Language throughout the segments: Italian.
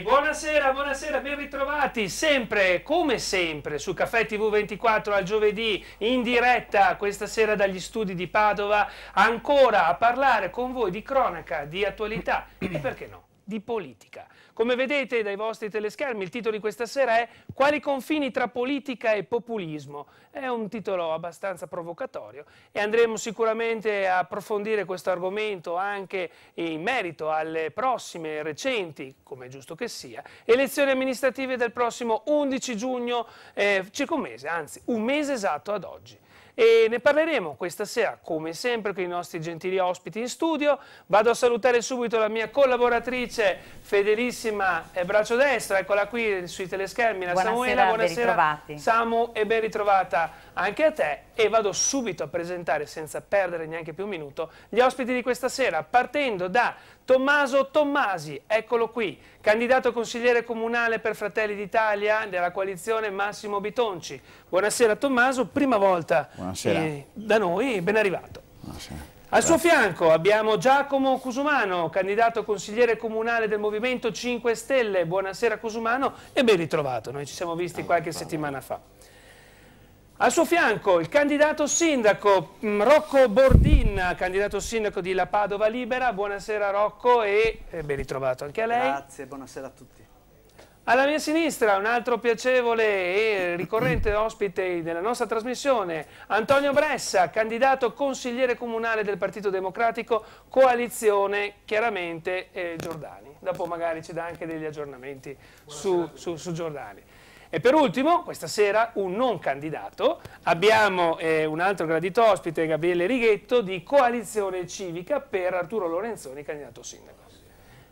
buonasera, buonasera, ben ritrovati sempre, come sempre, su Caffè TV24 al giovedì in diretta questa sera dagli studi di Padova, ancora a parlare con voi di cronaca, di attualità e perché no, di politica. Come vedete dai vostri teleschermi, il titolo di questa sera è Quali confini tra politica e populismo? È un titolo abbastanza provocatorio e andremo sicuramente a approfondire questo argomento anche in merito alle prossime recenti, come è giusto che sia, elezioni amministrative del prossimo 11 giugno, eh, circa un mese, anzi un mese esatto ad oggi e ne parleremo questa sera come sempre con i nostri gentili ospiti in studio. Vado a salutare subito la mia collaboratrice fedelissima e eh, braccio destra, eccola qui sui teleschermi, la buonasera, Samuela. Buonasera, ben ritrovati. Samu e ben ritrovata anche a te e vado subito a presentare senza perdere neanche più un minuto gli ospiti di questa sera partendo da Tommaso Tommasi, eccolo qui, candidato consigliere comunale per Fratelli d'Italia della coalizione Massimo Bitonci. Buonasera Tommaso, prima volta eh, da noi, ben arrivato. Buonasera. Al suo fianco abbiamo Giacomo Cusumano, candidato consigliere comunale del Movimento 5 Stelle. Buonasera Cusumano e ben ritrovato, noi ci siamo visti ah, qualche settimana fa. Al suo fianco il candidato sindaco mm, Rocco Bordin, candidato sindaco di La Padova Libera. Buonasera Rocco e eh, ben ritrovato anche a lei. Grazie, buonasera a tutti. Alla mia sinistra un altro piacevole e ricorrente ospite della nostra trasmissione, Antonio Bressa, candidato consigliere comunale del Partito Democratico, coalizione chiaramente eh, Giordani. Dopo magari ci dà anche degli aggiornamenti su, su, su Giordani. E per ultimo, questa sera, un non candidato, abbiamo eh, un altro gradito ospite, Gabriele Righetto, di Coalizione Civica per Arturo Lorenzoni, candidato sindaco.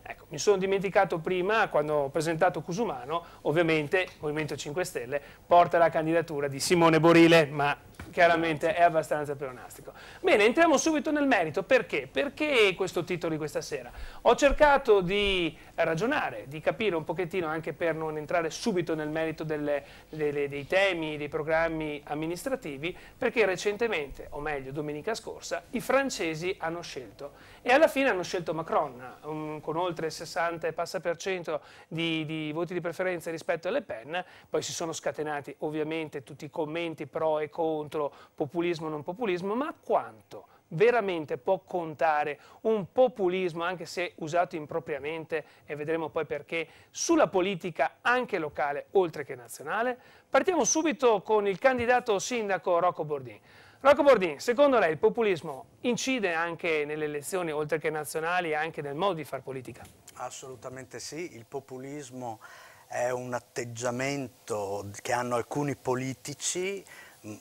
Ecco, mi sono dimenticato prima, quando ho presentato Cusumano, ovviamente il Movimento 5 Stelle porta la candidatura di Simone Borile, ma chiaramente è abbastanza pleonastico. Bene, entriamo subito nel merito. Perché? Perché questo titolo di questa sera? Ho cercato di ragionare, di capire un pochettino, anche per non entrare subito nel merito delle, delle, dei temi, dei programmi amministrativi, perché recentemente, o meglio domenica scorsa, i francesi hanno scelto. E alla fine hanno scelto Macron, um, con oltre il 60 e passa per cento di, di voti di preferenza rispetto alle Pen. Poi si sono scatenati ovviamente tutti i commenti pro e contro contro populismo o non populismo, ma quanto veramente può contare un populismo, anche se usato impropriamente, e vedremo poi perché, sulla politica anche locale, oltre che nazionale? Partiamo subito con il candidato sindaco Rocco Bordin. Rocco Bordin, secondo lei il populismo incide anche nelle elezioni, oltre che nazionali, e anche nel modo di fare politica? Assolutamente sì, il populismo è un atteggiamento che hanno alcuni politici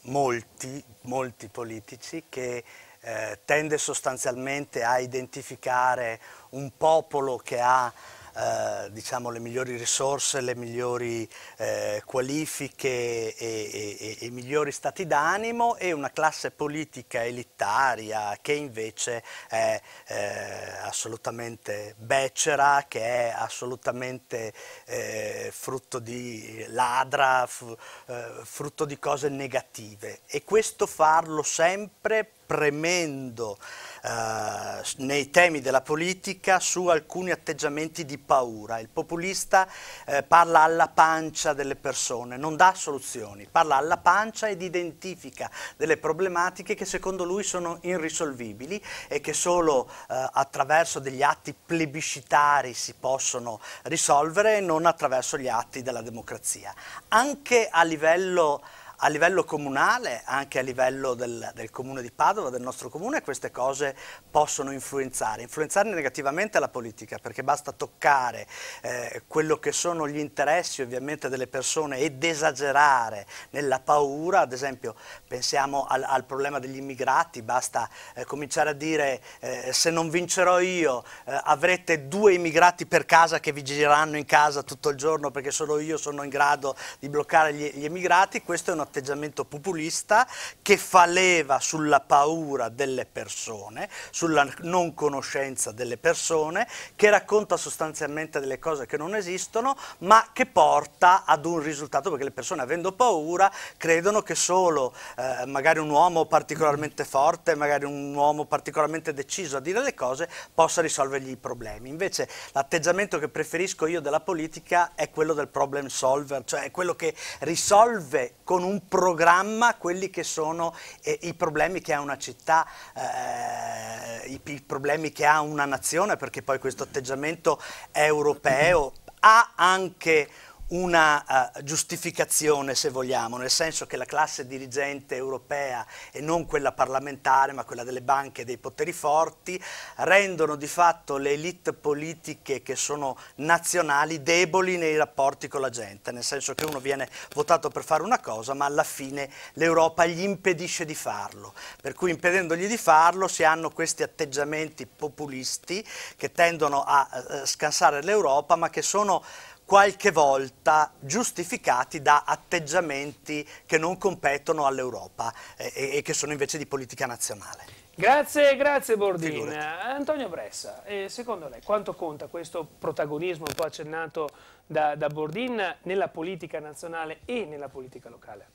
molti, molti politici che eh, tende sostanzialmente a identificare un popolo che ha eh, diciamo, le migliori risorse, le migliori eh, qualifiche e, e, e, i migliori stati d'animo e una classe politica elitaria che invece è eh, assolutamente becera, che è assolutamente eh, frutto di ladra, frutto di cose negative e questo farlo sempre premendo eh, nei temi della politica su alcuni atteggiamenti di paura. Il populista eh, parla alla pancia delle persone, non dà soluzioni, parla alla pancia ed identifica delle problematiche che secondo lui sono irrisolvibili e che solo eh, attraverso degli atti plebiscitari si possono risolvere e non attraverso gli atti della democrazia. Anche a livello a livello comunale, anche a livello del, del, comune di Padova, del nostro comune, queste cose possono influenzare, influenzare negativamente la politica, perché basta toccare eh, quello che sono gli interessi ovviamente delle persone ed esagerare nella paura, ad esempio pensiamo al, al problema degli immigrati, basta eh, cominciare a dire eh, se non vincerò io eh, avrete due immigrati per casa che vi gireranno in casa tutto il giorno perché solo io sono in grado di bloccare gli, gli immigrati, questo è una atteggiamento populista che fa leva sulla paura delle persone, sulla non conoscenza delle persone, che racconta sostanzialmente delle cose che non esistono, ma che porta ad un risultato, perché le persone avendo paura credono che solo eh, magari un uomo particolarmente forte, magari un uomo particolarmente deciso a dire le cose, possa risolvergli i problemi. Invece l'atteggiamento che preferisco io della politica è quello del problem solver, cioè quello che risolve con un non programma quelli che sono eh, i problemi che ha una città, eh, i, i problemi che ha una nazione, perché poi questo atteggiamento europeo ha anche una uh, giustificazione, se vogliamo, nel senso che la classe dirigente europea e non quella parlamentare, ma quella delle banche e dei poteri forti, rendono di fatto le elite politiche che sono nazionali deboli nei rapporti con la gente, nel senso che uno viene votato per fare una cosa, ma alla fine l'Europa gli impedisce di farlo. Per cui impedendogli di farlo si hanno questi atteggiamenti populisti che tendono a uh, scansare l'Europa, ma che sono qualche volta giustificati da atteggiamenti che non competono all'Europa eh, e, che sono invece di politica nazionale. Grazie, grazie Bordin. Figurati. Antonio Bressa, eh, secondo lei quanto conta questo protagonismo un po' accennato da, da Bordin nella politica nazionale e nella politica locale?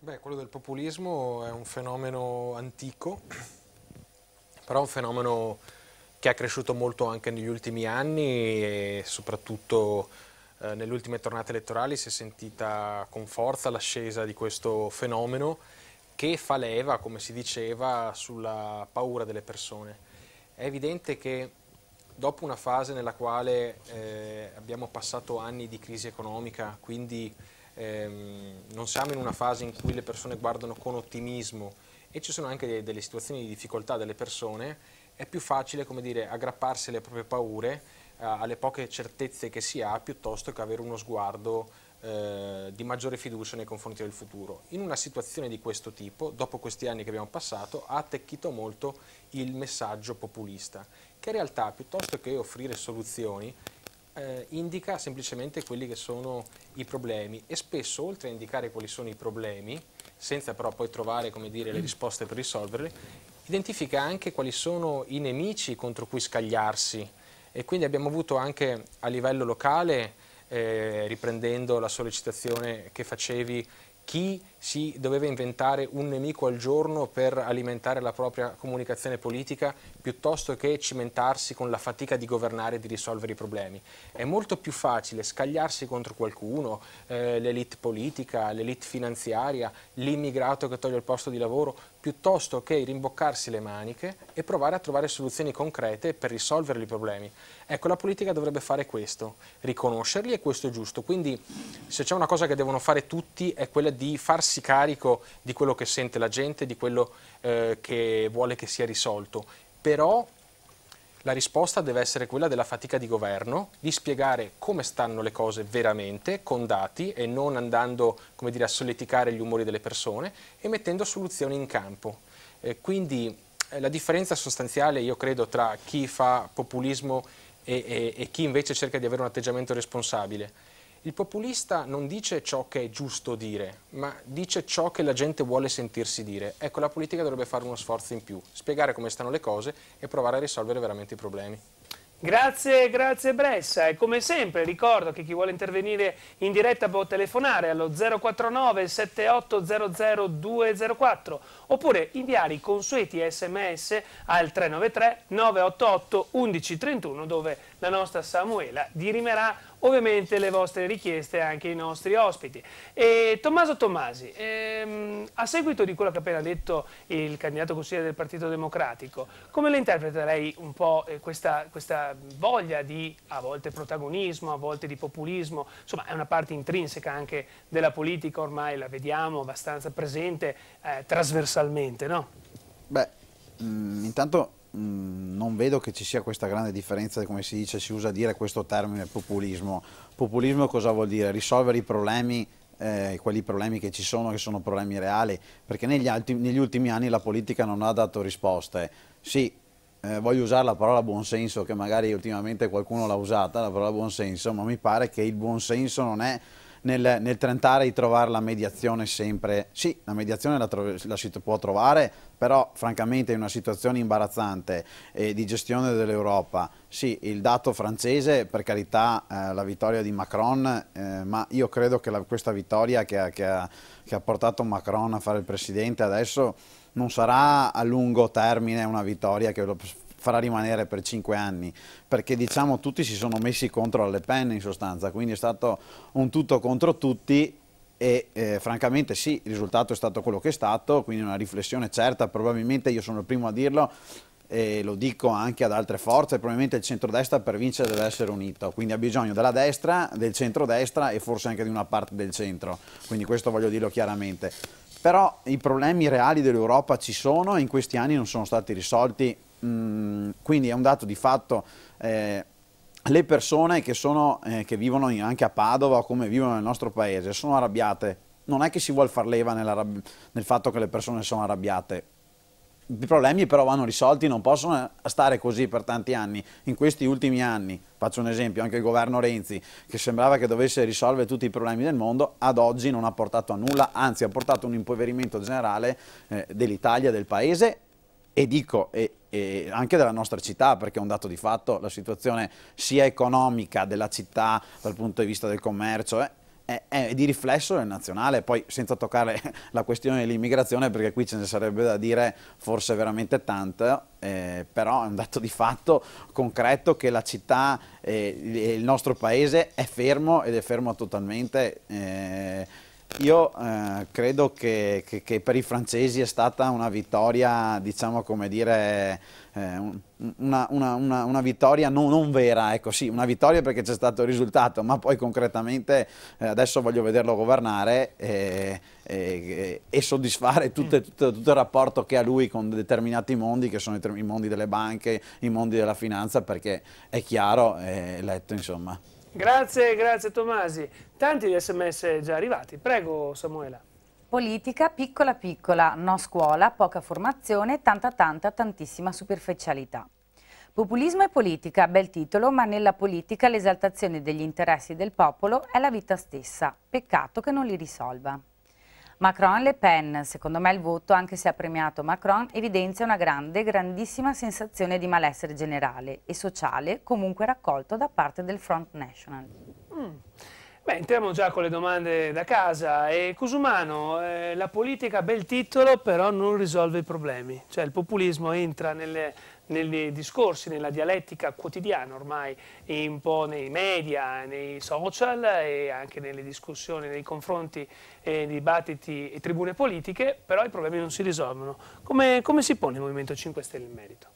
Beh, quello del populismo è un fenomeno antico, però un fenomeno che è cresciuto molto anche negli ultimi anni e soprattutto eh, nelle ultime tornate elettorali si è sentita con forza l'ascesa di questo fenomeno che fa leva, come si diceva, sulla paura delle persone. È evidente che dopo una fase nella quale eh, abbiamo passato anni di crisi economica, quindi ehm, non siamo in una fase in cui le persone guardano con ottimismo e ci sono anche delle, delle situazioni di difficoltà delle persone, è più facile dire, aggrapparsi alle proprie paure eh, alle poche certezze che si ha piuttosto che avere uno sguardo eh, di maggiore fiducia nei confronti del futuro. In una situazione di questo tipo, dopo questi anni che abbiamo passato, ha attecchito molto il messaggio populista, che in realtà piuttosto che offrire soluzioni eh, indica semplicemente quelli che sono i problemi e spesso oltre a indicare quali sono i problemi, senza però poi trovare dire, le risposte per risolverli, identifica anche quali sono i nemici contro cui scagliarsi e quindi abbiamo avuto anche a livello locale, eh, riprendendo la sollecitazione che facevi, chi si doveva inventare un nemico al giorno per alimentare la propria comunicazione politica piuttosto che cimentarsi con la fatica di governare e di risolvere i problemi. È molto più facile scagliarsi contro qualcuno, eh, l'elite politica, l'elite finanziaria, l'immigrato che toglie il posto di lavoro, piuttosto che rimboccarsi le maniche e provare a trovare soluzioni concrete per risolvere i problemi. Ecco, la politica dovrebbe fare questo, riconoscerli e questo è giusto. Quindi se c'è una cosa che devono fare tutti è quella di farsi carico di quello che sente la gente, di quello eh, che vuole che sia risolto. Però la risposta deve essere quella della fatica di governo, di spiegare come stanno le cose veramente, con dati e non andando dire, a solleticare gli umori delle persone e mettendo soluzioni in campo. Eh, quindi eh, la differenza sostanziale, io credo, tra chi fa populismo e, e, e chi invece cerca di avere un atteggiamento responsabile il populista non dice ciò che è giusto dire, ma dice ciò che la gente vuole sentirsi dire. Ecco, la politica dovrebbe fare uno sforzo in più, spiegare come stanno le cose e provare a risolvere veramente i problemi. Grazie, grazie Bressa e come sempre ricordo che chi vuole intervenire in diretta può telefonare allo 049 7800 204 oppure inviare i consueti sms al 393 988 1131 dove la nostra Samuela dirimerà ovviamente le vostre richieste anche ai nostri ospiti. E Tommaso Tommasi, ehm, a seguito di quello che ha appena detto il candidato consigliere del Partito Democratico, come le interpreta lei un po' eh, questa, questa voglia di a volte protagonismo, a volte di populismo, insomma è una parte intrinseca anche della politica ormai, la vediamo abbastanza presente eh, trasversalmente, no? Beh, mh, mm, intanto Mm, non vedo che ci sia questa grande differenza, come si dice, si usa dire questo termine populismo. Populismo cosa vuol dire? Risolvere i problemi, eh, quelli problemi che ci sono, che sono problemi reali, perché negli, alti, negli ultimi anni la politica non ha dato risposte. Sì, eh, voglio usare la parola buonsenso, che magari ultimamente qualcuno l'ha usata, la parola buonsenso, ma mi pare che il buonsenso non è nel, nel, tentare di trovare la mediazione sempre, sì, la mediazione la, la, si può trovare, però francamente in una situazione imbarazzante eh, di gestione dell'Europa, sì, il dato francese, per carità, eh, la vittoria di Macron, eh, ma io credo che la, questa vittoria che ha, che, ha, che ha portato Macron a fare il presidente adesso non sarà a lungo termine una vittoria che lo farà rimanere per cinque anni, perché diciamo tutti si sono messi contro Le penne in sostanza, quindi è stato un tutto contro tutti e eh, francamente sì, il risultato è stato quello che è stato, quindi una riflessione certa, probabilmente io sono il primo a dirlo e lo dico anche ad altre forze, probabilmente il centrodestra per vincere deve essere unito, quindi ha bisogno della destra, del centrodestra e forse anche di una parte del centro, quindi questo voglio dirlo chiaramente. Però i problemi reali dell'Europa ci sono e in questi anni non sono stati risolti Mm, quindi è un dato di fatto eh, le persone che, sono, eh, che vivono anche a Padova o come vivono nel nostro paese sono arrabbiate. Non è che si vuole far leva nel fatto che le persone sono arrabbiate. I problemi però vanno risolti, non possono stare così per tanti anni. In questi ultimi anni, faccio un esempio, anche il governo Renzi, che sembrava che dovesse risolvere tutti i problemi del mondo, ad oggi non ha portato a nulla, anzi ha portato a un impoverimento generale eh, dell'Italia, del paese e dico, e, e anche della nostra città, perché è un dato di fatto, la situazione sia economica della città dal punto di vista del commercio è, è, di riflesso del nazionale, poi senza toccare la questione dell'immigrazione, perché qui ce ne sarebbe da dire forse veramente tanto, eh, però è un dato di fatto concreto che la città e eh, il nostro paese è fermo ed è fermo totalmente. Eh, io eh, credo che, che, che, per i francesi è stata una vittoria, diciamo come dire, eh, una, una, una, una, vittoria non, non, vera, ecco sì, una vittoria perché c'è stato il risultato, ma poi concretamente eh, adesso voglio vederlo governare e, eh, e, eh, eh, e soddisfare tutte, mm. tutto, tutto, il rapporto che ha lui con determinati mondi, che sono i, i mondi delle banche, i mondi della finanza, perché è chiaro, è letto insomma. Grazie, grazie Tomasi. Tanti gli sms già arrivati. Prego Samuela. Politica piccola piccola, no scuola, poca formazione, tanta tanta tantissima superficialità. Populismo e politica, bel titolo, ma nella politica l'esaltazione degli interessi del popolo è la vita stessa. Peccato che non li risolva. Macron Le Pen, secondo me il voto, anche se ha premiato Macron, evidenzia una grande, grandissima sensazione di malessere generale e sociale comunque raccolto da parte del Front National. Mm. Beh, entriamo già con le domande da casa. E Cusumano, eh, la politica, bel titolo, però non risolve i problemi. Cioè il populismo entra nelle nei discorsi, nella dialettica quotidiana ormai, un po' nei media, nei social e anche nelle discussioni, nei confronti, eh, dibattiti e tribune politiche, però i problemi non si risolvono. Come, come si pone il Movimento 5 Stelle in merito?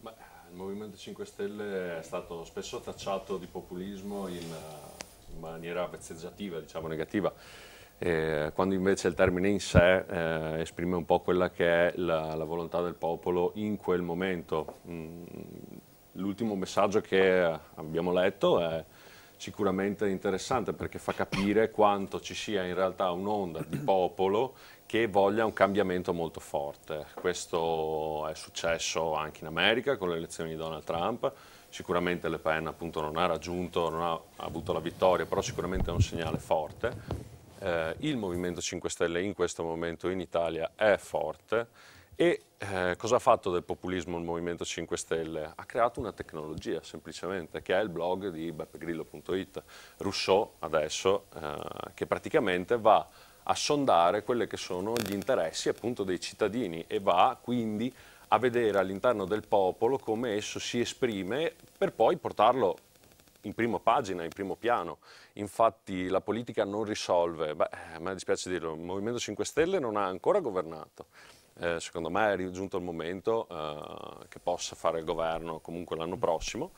Beh, il Movimento 5 Stelle è stato spesso tacciato di populismo in, eh, in maniera vezzeggiativa, diciamo negativa eh, quando invece il termine in sé eh, esprime un po' quella che è la, la, volontà del popolo in quel momento. Mm, l'ultimo messaggio che abbiamo letto è sicuramente interessante perché fa capire quanto ci sia in realtà un'onda di popolo che voglia un cambiamento molto forte. Questo è successo anche in America con le elezioni di Donald Trump, sicuramente Le Pen appunto non ha raggiunto, non ha avuto la vittoria, però sicuramente è un segnale forte eh, il Movimento 5 Stelle in questo momento in Italia è forte e eh, cosa ha fatto del populismo il Movimento 5 Stelle? Ha creato una tecnologia semplicemente che è il blog di beppegrillo.it, Rousseau adesso, eh, che praticamente va a sondare quelli che sono gli interessi appunto dei cittadini e va quindi a vedere all'interno del popolo come esso si esprime per poi portarlo in prima pagina, in primo piano. Infatti la politica non risolve, beh, eh, a me dispiace dirlo, il Movimento 5 Stelle non ha ancora governato. Eh, secondo me è giunto il momento eh, che possa fare il governo comunque l'anno prossimo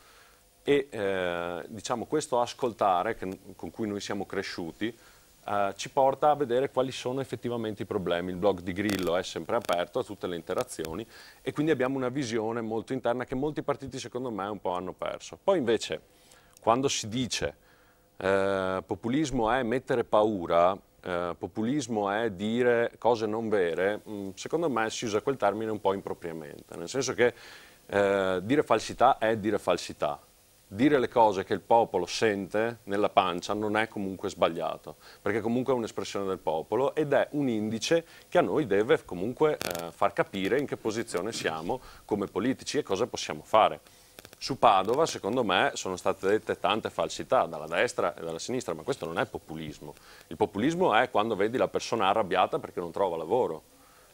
e eh, diciamo questo ascoltare che, con cui noi siamo cresciuti eh, ci porta a vedere quali sono effettivamente i problemi. Il blog di Grillo è sempre aperto a tutte le interazioni e quindi abbiamo una visione molto interna che molti partiti secondo me un po' hanno perso. Poi invece quando si dice eh, populismo è mettere paura, eh, populismo è dire cose non vere, mh, mm, secondo me si usa quel termine un po' impropriamente, nel senso che eh, dire falsità è dire falsità. Dire le cose che il popolo sente nella pancia non è comunque sbagliato, perché comunque è un'espressione del popolo ed è un indice che a noi deve comunque eh, far capire in che posizione siamo come politici e cosa possiamo fare. Su Padova, secondo me, sono state dette tante falsità dalla destra e dalla sinistra, ma questo non è populismo. Il populismo è quando vedi la persona arrabbiata perché non trova lavoro.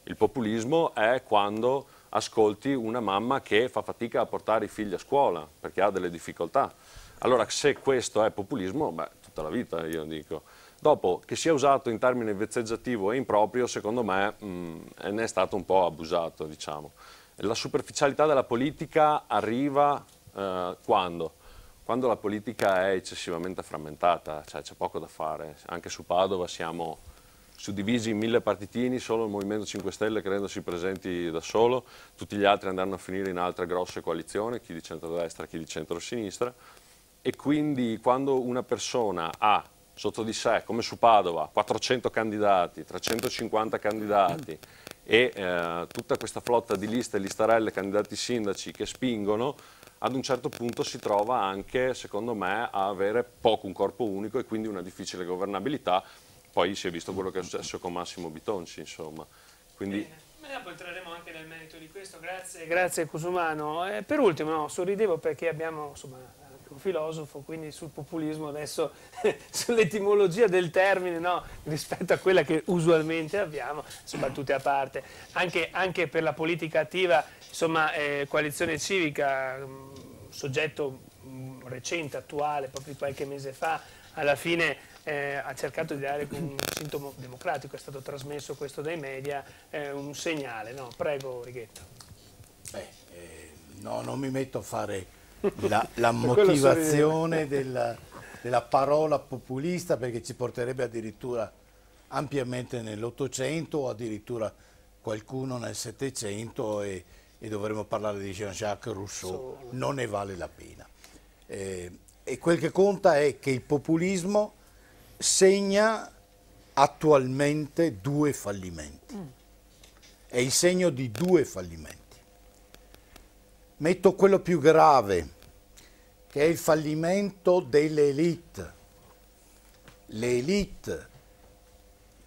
Il populismo è quando ascolti una mamma che fa fatica a portare i figli a scuola perché ha delle difficoltà. Allora, se questo è populismo, beh, tutta la vita io dico. Dopo, che sia usato in termine vezzeggiativo e improprio, secondo me mh, mm, ne è stato un po' abusato, diciamo. La superficialità della politica arriva eh, quando? Quando la politica è eccessivamente frammentata, cioè c'è poco da fare. Anche su Padova siamo suddivisi in mille partitini, solo il Movimento 5 Stelle credendosi presenti da solo, tutti gli altri andranno a finire in altre grosse coalizioni, chi di centrodestra, chi di centrosinistra, e quindi quando una persona ha sotto di sé, come su Padova, 400 candidati, 350 candidati e eh, tutta questa flotta di liste, listarelle, candidati sindaci che spingono, ad un certo punto si trova anche, secondo me, a avere poco un corpo unico e quindi una difficile governabilità. Poi si è visto quello che è successo con Massimo Bitonci, insomma. Quindi... Bene, poi entreremo anche nel merito di questo. Grazie, grazie Cusumano. Eh, per ultimo, no, sorridevo perché abbiamo insomma, politico, filosofo, quindi sul populismo adesso, sull'etimologia del termine, no, rispetto a quella che usualmente abbiamo, insomma tutte a parte. Anche, anche, per la politica attiva, insomma, eh, coalizione civica, mm, soggetto mm, recente, attuale, proprio qualche mese fa, alla fine eh, ha cercato di dare un sintomo democratico, è stato trasmesso questo dai media, eh, un segnale. No? Prego Righetto. Beh, eh, no, non mi metto a fare la, la motivazione della, della parola populista perché ci porterebbe addirittura ampiamente nell'Ottocento o addirittura qualcuno nel Settecento e, e, dovremmo parlare di Jean-Jacques Rousseau, non ne vale la pena. Eh, e quel che conta è che il populismo segna attualmente due fallimenti, mm. è il segno di due fallimenti. Metto quello più grave che è il fallimento delle elite. Le elite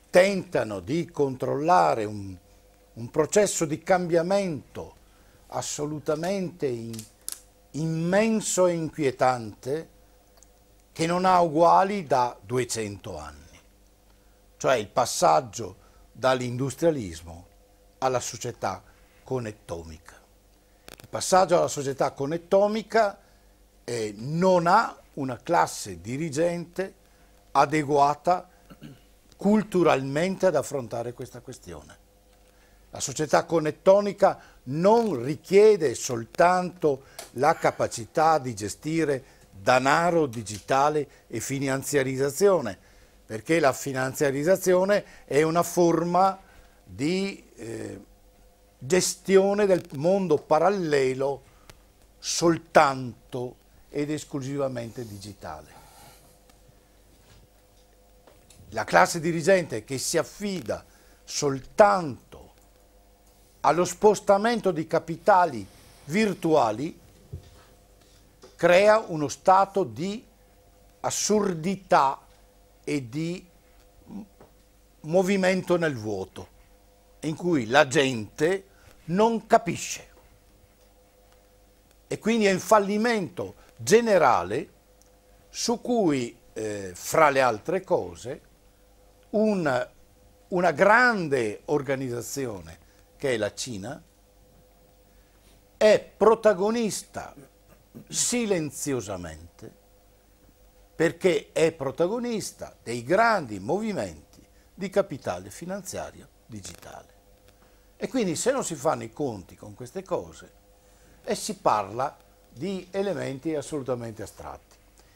tentano di controllare un, un processo di cambiamento assolutamente in, immenso e inquietante che non ha uguali da 200 anni, cioè il passaggio dall'industrialismo alla società conettomica. Il passaggio alla società conettomica è eh, non ha una classe dirigente adeguata culturalmente ad affrontare questa questione. La società connettonica non richiede soltanto la capacità di gestire danaro digitale e finanziarizzazione, perché la finanziarizzazione è una forma di eh, gestione del mondo parallelo soltanto ed esclusivamente digitale. La classe dirigente che si affida soltanto allo spostamento di capitali virtuali crea uno stato di assurdità e di movimento nel vuoto, in cui la gente non capisce. E quindi è il fallimento generale su cui, eh, fra le altre cose, un, una grande organizzazione che è la Cina è protagonista silenziosamente perché è protagonista dei grandi movimenti di capitale finanziario digitale. E quindi se non si fanno i conti con queste cose e si parla di elementi assolutamente astratti.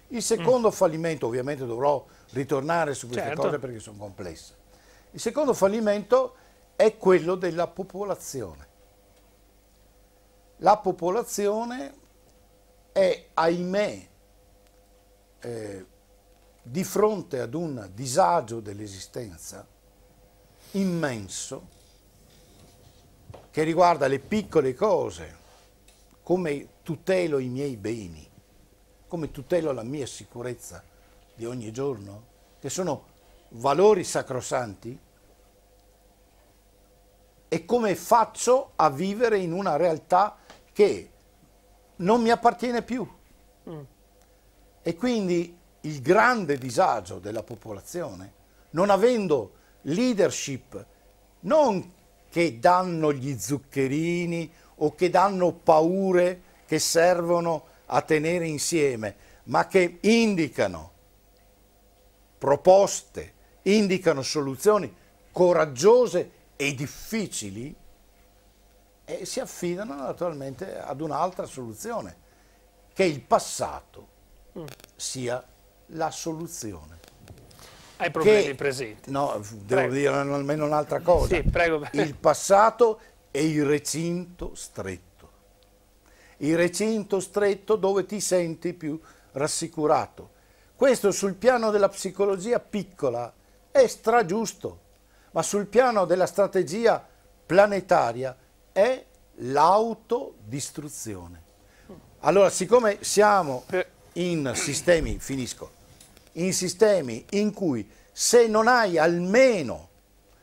Il secondo mm. fallimento, ovviamente dovrò ritornare su queste certo. cose perché sono complesse, il secondo fallimento è quello della popolazione. La popolazione è, ahimè, eh, di fronte ad un disagio dell'esistenza immenso che riguarda le piccole cose, come tutelo i miei beni, come tutelo la mia sicurezza di ogni giorno, che sono valori sacrosanti, e come faccio a vivere in una realtà che non mi appartiene più. Mm. E quindi il grande disagio della popolazione, non avendo leadership, non che danno gli zuccherini o che danno paure che servono a tenere insieme, ma che indicano proposte, indicano soluzioni coraggiose e difficili e si affidano naturalmente ad un'altra soluzione, che il passato mm. sia la soluzione. Ai problemi che, presenti. No, devo prego. dire almeno un'altra cosa. Sì, prego. Il passato e il recinto stretto. Il recinto stretto dove ti senti più rassicurato. Questo sul piano della psicologia piccola è stragiusto, ma sul piano della strategia planetaria è l'autodistruzione. Allora, siccome siamo in sistemi, finisco, in sistemi in cui se non hai almeno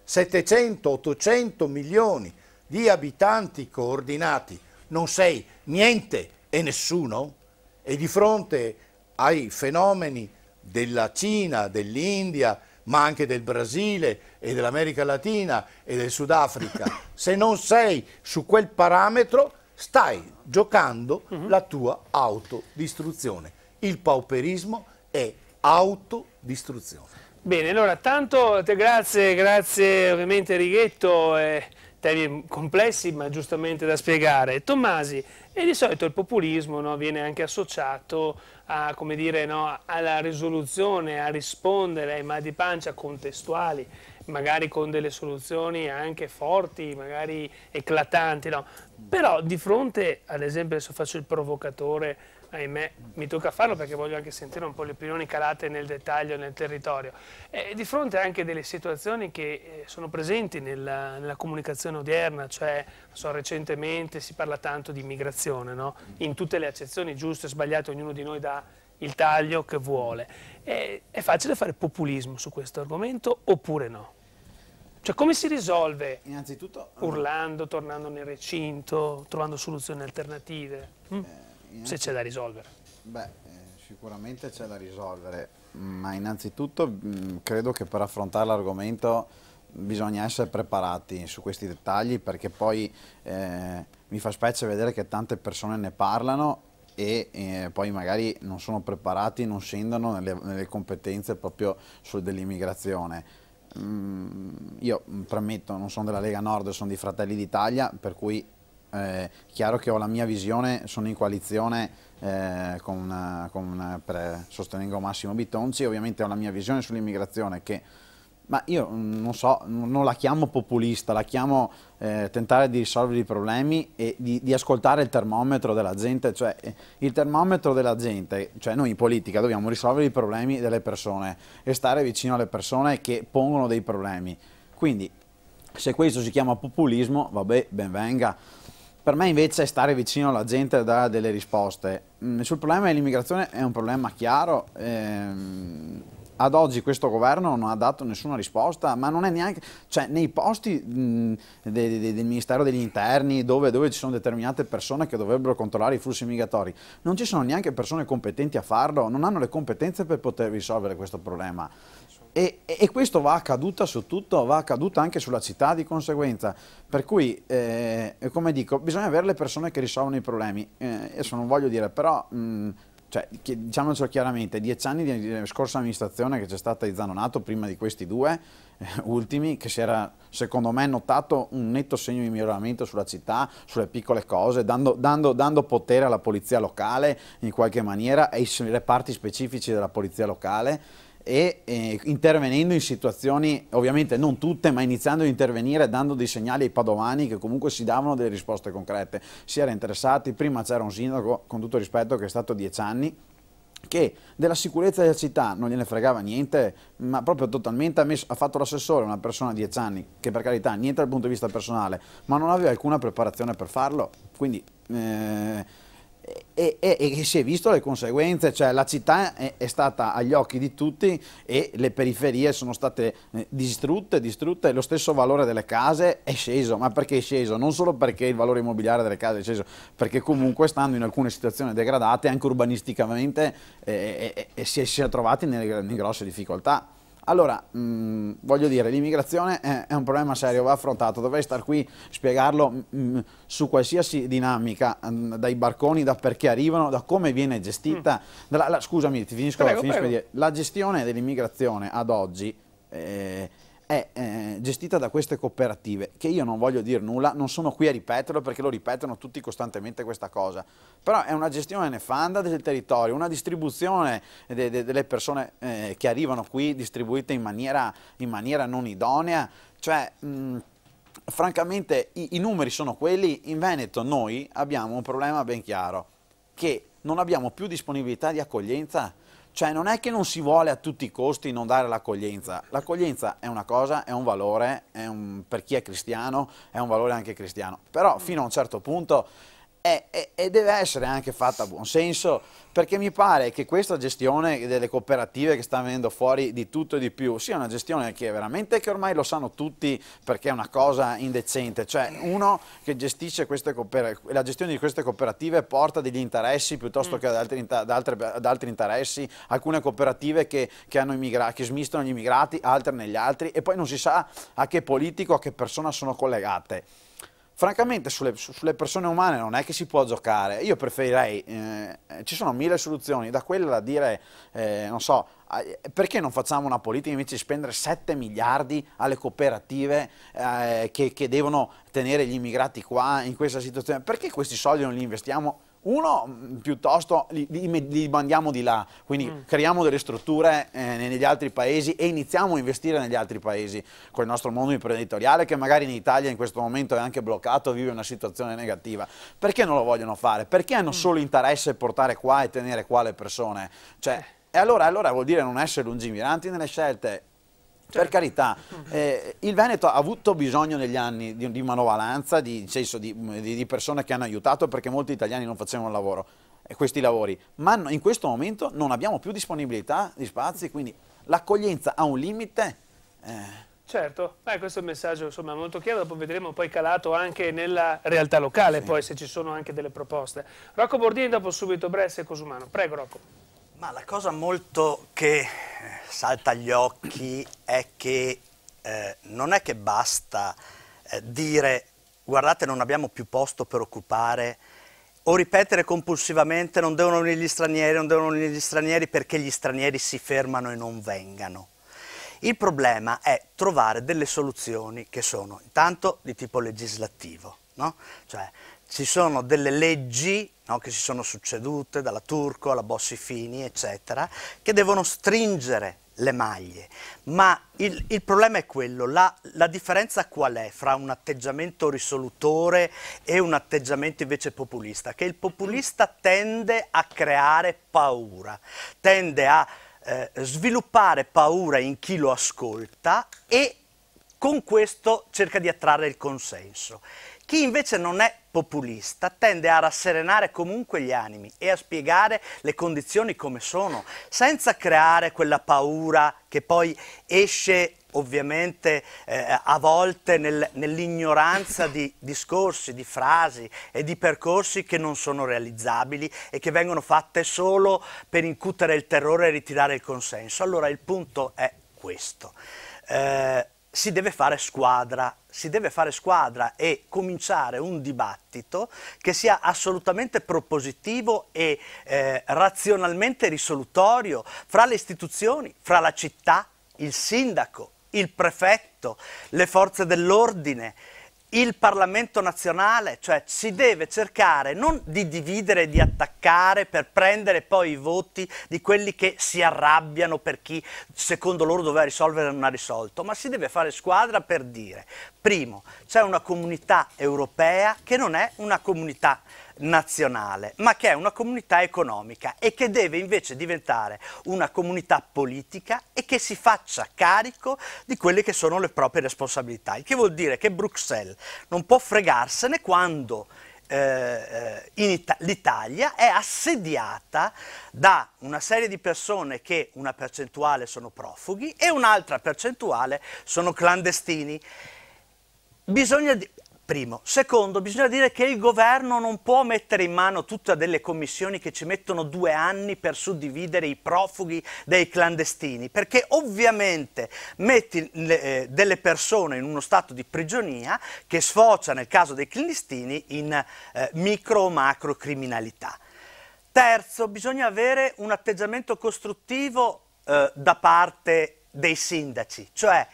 700-800 milioni di abitanti coordinati non sei niente e nessuno? E di fronte ai fenomeni della Cina, dell'India, ma anche del Brasile e dell'America Latina e del Sudafrica, se non sei su quel parametro stai giocando uh mhm. -huh. la tua autodistruzione. Il pauperismo è autodistruzione. Bene, allora tanto grazie, grazie ovviamente Righetto. Eh temi complessi ma giustamente da spiegare. Tommasi, e di solito il populismo no, viene anche associato a, dire, no, alla risoluzione, a rispondere ai mal di pancia contestuali, magari con delle soluzioni anche forti, magari eclatanti, no? però di fronte, ad esempio adesso faccio il provocatore, ahimè mi tocca farlo perché voglio anche sentire un po' le opinioni calate nel dettaglio nel territorio e di fronte anche delle situazioni che eh, sono presenti nella, nella comunicazione odierna cioè so, recentemente si parla tanto di immigrazione no? in tutte le accezioni giuste e sbagliate ognuno di noi dà il taglio che vuole e, è facile fare populismo su questo argomento oppure no? Cioè come si risolve? Innanzitutto... Urlando, tornando nel recinto, trovando soluzioni alternative? Mm? Eh eh. se c'è da risolvere. Beh, eh, sicuramente c'è da risolvere, ma innanzitutto mm, credo che per affrontare l'argomento bisogna essere preparati su questi dettagli perché poi eh, mi fa specie vedere che tante persone ne parlano e eh, poi magari non sono preparati, non scendono nelle, nelle competenze proprio sull'immigrazione. Mm, io mm, premetto, non sono della Lega Nord, sono di Fratelli d'Italia, per cui eh, chiaro che ho la mia visione, sono in coalizione eh, con, con pre, sostengo Massimo Bitonci, ovviamente ho la mia visione sull'immigrazione che ma io mm, non so, non la chiamo populista, la chiamo eh, tentare di risolvere i problemi e di, di, ascoltare il termometro della gente, cioè eh, il termometro della gente, cioè noi in politica dobbiamo risolvere i problemi delle persone e stare vicino alle persone che pongono dei problemi. Quindi se questo si chiama populismo, vabbè, ben venga. Per me invece stare vicino alla gente e dare delle risposte. Mm, sul problema dell'immigrazione è un problema chiaro. Ehm, ad oggi questo governo non ha dato nessuna risposta, ma non è neanche... Cioè, nei posti mh, mm, de, de, del Ministero degli Interni, dove, dove, ci sono determinate persone che dovrebbero controllare i flussi migratori, non ci sono neanche persone competenti a farlo, non hanno le competenze per poter risolvere questo problema. E, e, questo va a su tutto, va a anche sulla città di conseguenza. Per cui, eh, come dico, bisogna avere le persone che risolvono i problemi. Eh, adesso non voglio dire, però, mh, cioè, diciamocelo chiaramente, dieci anni di scorsa amministrazione che c'è stata di Zanonato, prima di questi due eh, ultimi, che si era, secondo me, notato un netto segno di miglioramento sulla città, sulle piccole cose, dando, dando, dando potere alla polizia locale in qualche maniera, ai reparti specifici della polizia locale e eh, intervenendo in situazioni, ovviamente non tutte, ma iniziando ad intervenire dando dei segnali ai padovani che comunque si davano delle risposte concrete, si era interessati, prima c'era un sindaco, con tutto rispetto, che è stato dieci anni, che della sicurezza della città non gliene fregava niente, ma proprio totalmente ha, messo, ha fatto l'assessore una persona di dieci anni, che per carità niente dal punto di vista personale, ma non aveva alcuna preparazione per farlo, quindi... Eh, e, e, e, si è visto le conseguenze, cioè la città è, è, stata agli occhi di tutti e le periferie sono state eh, distrutte, distrutte, lo stesso valore delle case è sceso, ma perché è sceso? Non solo perché il valore immobiliare delle case è sceso, perché comunque stando in alcune situazioni degradate anche urbanisticamente eh, eh, eh si, è, si è trovati nelle, nelle grosse difficoltà. Allora, mh, mm, voglio dire, l'immigrazione è, è, un problema serio, va affrontato, dovrei star qui a spiegarlo mh, mm, mm, su qualsiasi dinamica, mh, dai barconi, da perché arrivano, da come viene gestita. Dalla, la, scusami, ti finisco, prego, finisco prego. Di, la gestione dell'immigrazione ad oggi eh, è, è eh, gestita da queste cooperative, che io non voglio dire nulla, non sono qui a ripeterlo perché lo ripetono tutti costantemente questa cosa, però è una gestione nefanda del territorio, una distribuzione de de delle persone eh, che arrivano qui distribuite in maniera, in maniera non idonea, cioè... Mh, francamente i, i numeri sono quelli, in Veneto noi abbiamo un problema ben chiaro, che non abbiamo più disponibilità di accoglienza, cioè non è che non si vuole a tutti i costi non dare l'accoglienza, l'accoglienza è una cosa, è un valore, è un, per chi è cristiano, è un valore anche cristiano, però fino a un certo punto e, e, deve essere anche fatta a buon senso, perché mi pare che questa gestione delle cooperative che sta venendo fuori di tutto e di più sia una gestione che veramente che ormai lo sanno tutti perché è una cosa indecente, cioè uno che gestisce la gestione di queste cooperative porta degli interessi piuttosto mm. che ad altri, ad, altri, ad altri, interessi, alcune cooperative che, che, che smistano gli immigrati, altre negli altri e poi non si sa a che politico, a che persona sono collegate francamente sulle, sulle, persone umane non è che si può giocare, io preferirei, eh, ci sono mille soluzioni, da quella a dire, eh, non so, ah, eh, perché non facciamo una politica invece di spendere 7 miliardi alle cooperative eh, che, che devono tenere gli immigrati qua in questa situazione, perché questi soldi non li investiamo uno, mm, piuttosto li, li, mandiamo di là, quindi mm. creiamo delle strutture eh, negli altri paesi e iniziamo a investire negli altri paesi con il nostro mondo imprenditoriale che magari in Italia in questo momento è anche bloccato, vive una situazione negativa. Perché non lo vogliono fare? Perché hanno mm. solo interesse a portare qua e tenere qua le persone? Cioè, eh. e allora, allora vuol dire non essere lungimiranti nelle scelte, per carità, eh, il Veneto ha avuto bisogno negli anni di, di manovalanza, di, senso, mm, di, di, persone che hanno aiutato perché molti italiani non facevano lavoro, eh, questi lavori, ma in questo momento non abbiamo più disponibilità di spazi, quindi l'accoglienza ha un limite. Eh. Certo, Beh, questo è un messaggio insomma, molto chiaro, dopo vedremo poi calato anche nella realtà locale, sì. poi se ci sono anche delle proposte. Rocco Bordini, dopo subito Bress e Cosumano. Prego Rocco. Ma la cosa molto che eh, salta agli occhi è che eh, non è che basta eh, dire guardate non abbiamo più posto per occupare o ripetere compulsivamente non devono venire gli stranieri, non devono venire gli stranieri perché gli stranieri si fermano e non vengano. Il problema è trovare delle soluzioni che sono intanto di tipo legislativo, no? cioè ci sono delle leggi no, che si sono succedute, dalla Turco alla Bossi Fini, eccetera, che devono stringere le maglie. Ma il, il problema è quello, la, la, differenza qual è fra un atteggiamento risolutore e un atteggiamento invece populista? Che il populista tende a creare paura, tende a eh, sviluppare paura in chi lo ascolta e con questo cerca di attrarre il consenso. Chi invece non è populista tende a rasserenare comunque gli animi e a spiegare le condizioni come sono, senza creare quella paura che poi esce ovviamente eh, a volte nel, nell'ignoranza di discorsi, di frasi e di percorsi che non sono realizzabili e che vengono fatte solo per incutere il terrore e ritirare il consenso. Allora il punto è questo. Eh, si deve fare squadra, si deve fare squadra e cominciare un dibattito che sia assolutamente propositivo e eh, razionalmente risolutorio fra le istituzioni, fra la città, il sindaco, il prefetto, le forze dell'ordine, il Parlamento nazionale, cioè si deve cercare non di dividere, e di attaccare per prendere poi i voti di quelli che si arrabbiano per chi secondo loro doveva risolvere e non ha risolto, ma si deve fare squadra per dire, primo, c'è una comunità europea che non è una comunità europea nazionale, ma che è una comunità economica e che deve invece diventare una comunità politica e che si faccia carico di quelle che sono le proprie responsabilità, il che vuol dire che Bruxelles non può fregarsene quando eh, eh l'Italia è assediata da una serie di persone che una percentuale sono profughi e un'altra percentuale sono clandestini. Bisogna, Primo. Secondo, bisogna dire che il governo non può mettere in mano tutte delle commissioni che ci mettono due anni per suddividere i profughi dei clandestini, perché ovviamente metti eh, delle persone in uno stato di prigionia che sfocia, nel caso dei clandestini, in eh, micro o macro criminalità. Terzo, bisogna avere un atteggiamento costruttivo eh, da parte dei sindaci, cioè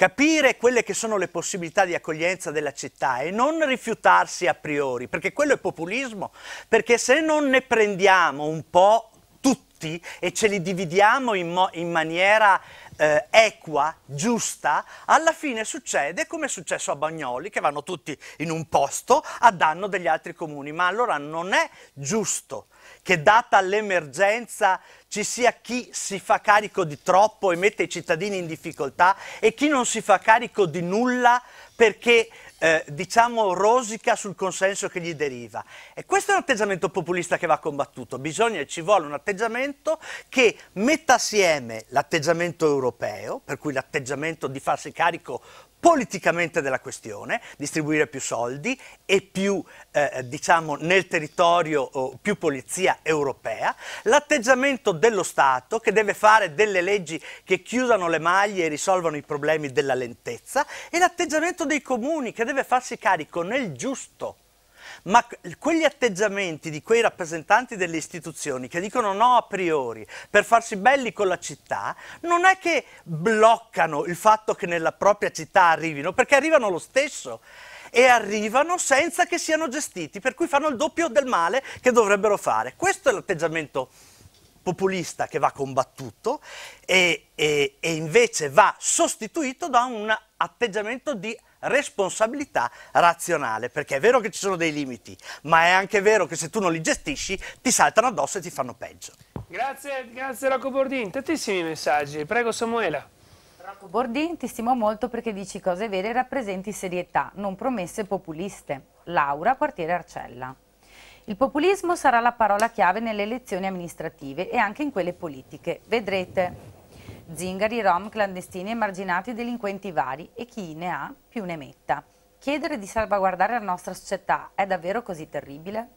capire quelle che sono le possibilità di accoglienza della città e non rifiutarsi a priori, perché quello è populismo, perché se non ne prendiamo un po' tutti e ce li dividiamo in, in maniera eh, equa, giusta, alla fine succede come è successo a Bagnoli, che vanno tutti in un posto a danno degli altri comuni, ma allora non è giusto che data l'emergenza ci sia chi si fa carico di troppo e mette i cittadini in difficoltà e chi non si fa carico di nulla perché eh, diciamo rosica sul consenso che gli deriva. E questo è un atteggiamento populista che va combattuto, bisogna e ci vuole un atteggiamento che metta assieme l'atteggiamento europeo, per cui l'atteggiamento di farsi carico politicamente della questione, distribuire più soldi e più, eh, diciamo, nel territorio più polizia europea, l'atteggiamento dello Stato che deve fare delle leggi che chiudano le maglie e risolvano i problemi della lentezza e l'atteggiamento dei comuni che deve farsi carico nel giusto ma quegli atteggiamenti di quei rappresentanti delle istituzioni che dicono no a priori per farsi belli con la città, non è che bloccano il fatto che nella propria città arrivino, perché arrivano lo stesso e arrivano senza che siano gestiti, per cui fanno il doppio del male che dovrebbero fare. Questo è l'atteggiamento populista che va combattuto e, e, e, invece va sostituito da un atteggiamento di responsabilità razionale, perché è vero che ci sono dei limiti, ma è anche vero che se tu non li gestisci ti saltano addosso e ti fanno peggio. Grazie, grazie Rocco Bordin, tantissimi messaggi, prego Samuela. Rocco Bordin ti stimo molto perché dici cose vere e rappresenti serietà, non promesse populiste. Laura, quartiere Arcella. Il populismo sarà la parola chiave nelle elezioni amministrative e anche in quelle politiche. Vedrete zingari, rom, clandestini, emarginati, delinquenti vari e chi ne ha più ne metta. Chiedere di salvaguardare la nostra società è davvero così terribile?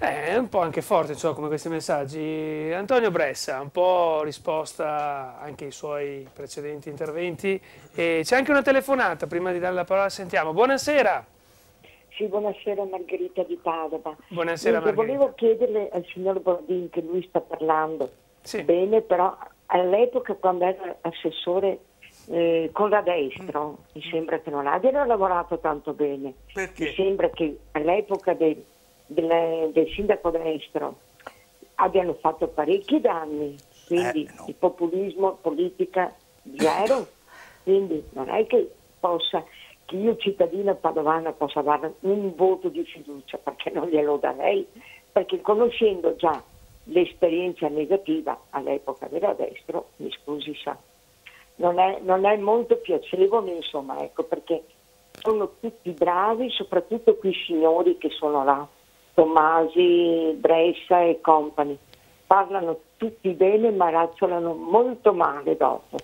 Eh, è un po' anche forte insomma, come questi messaggi. Antonio Bressa, un po' risposta anche ai suoi precedenti interventi. c'è anche una telefonata, prima di dare la parola sentiamo. Buonasera. Sì, buonasera Margherita di Padova. Buonasera Margherita. Volevo chiederle al signor Bordin che lui sta parlando sì. bene, però all'epoca quando era assessore eh, con la destra, mm. mi sembra che non abbiano lavorato tanto bene. Perché? Mi sembra che all'epoca del, del, del sindaco destro abbiano fatto parecchi danni, quindi eh, no. il populismo, politica zero, quindi non è che possa che io cittadina padovana possa dare un voto di fiducia perché non glielo darei, perché conoscendo già l'esperienza negativa all'epoca della destra, mi scusi sa, non è, non è molto piacevole insomma, ecco perché sono tutti bravi, soprattutto quei signori che sono là, Tomasi, Bressa e compagni, parlano tutti bene ma razzolano molto male dopo,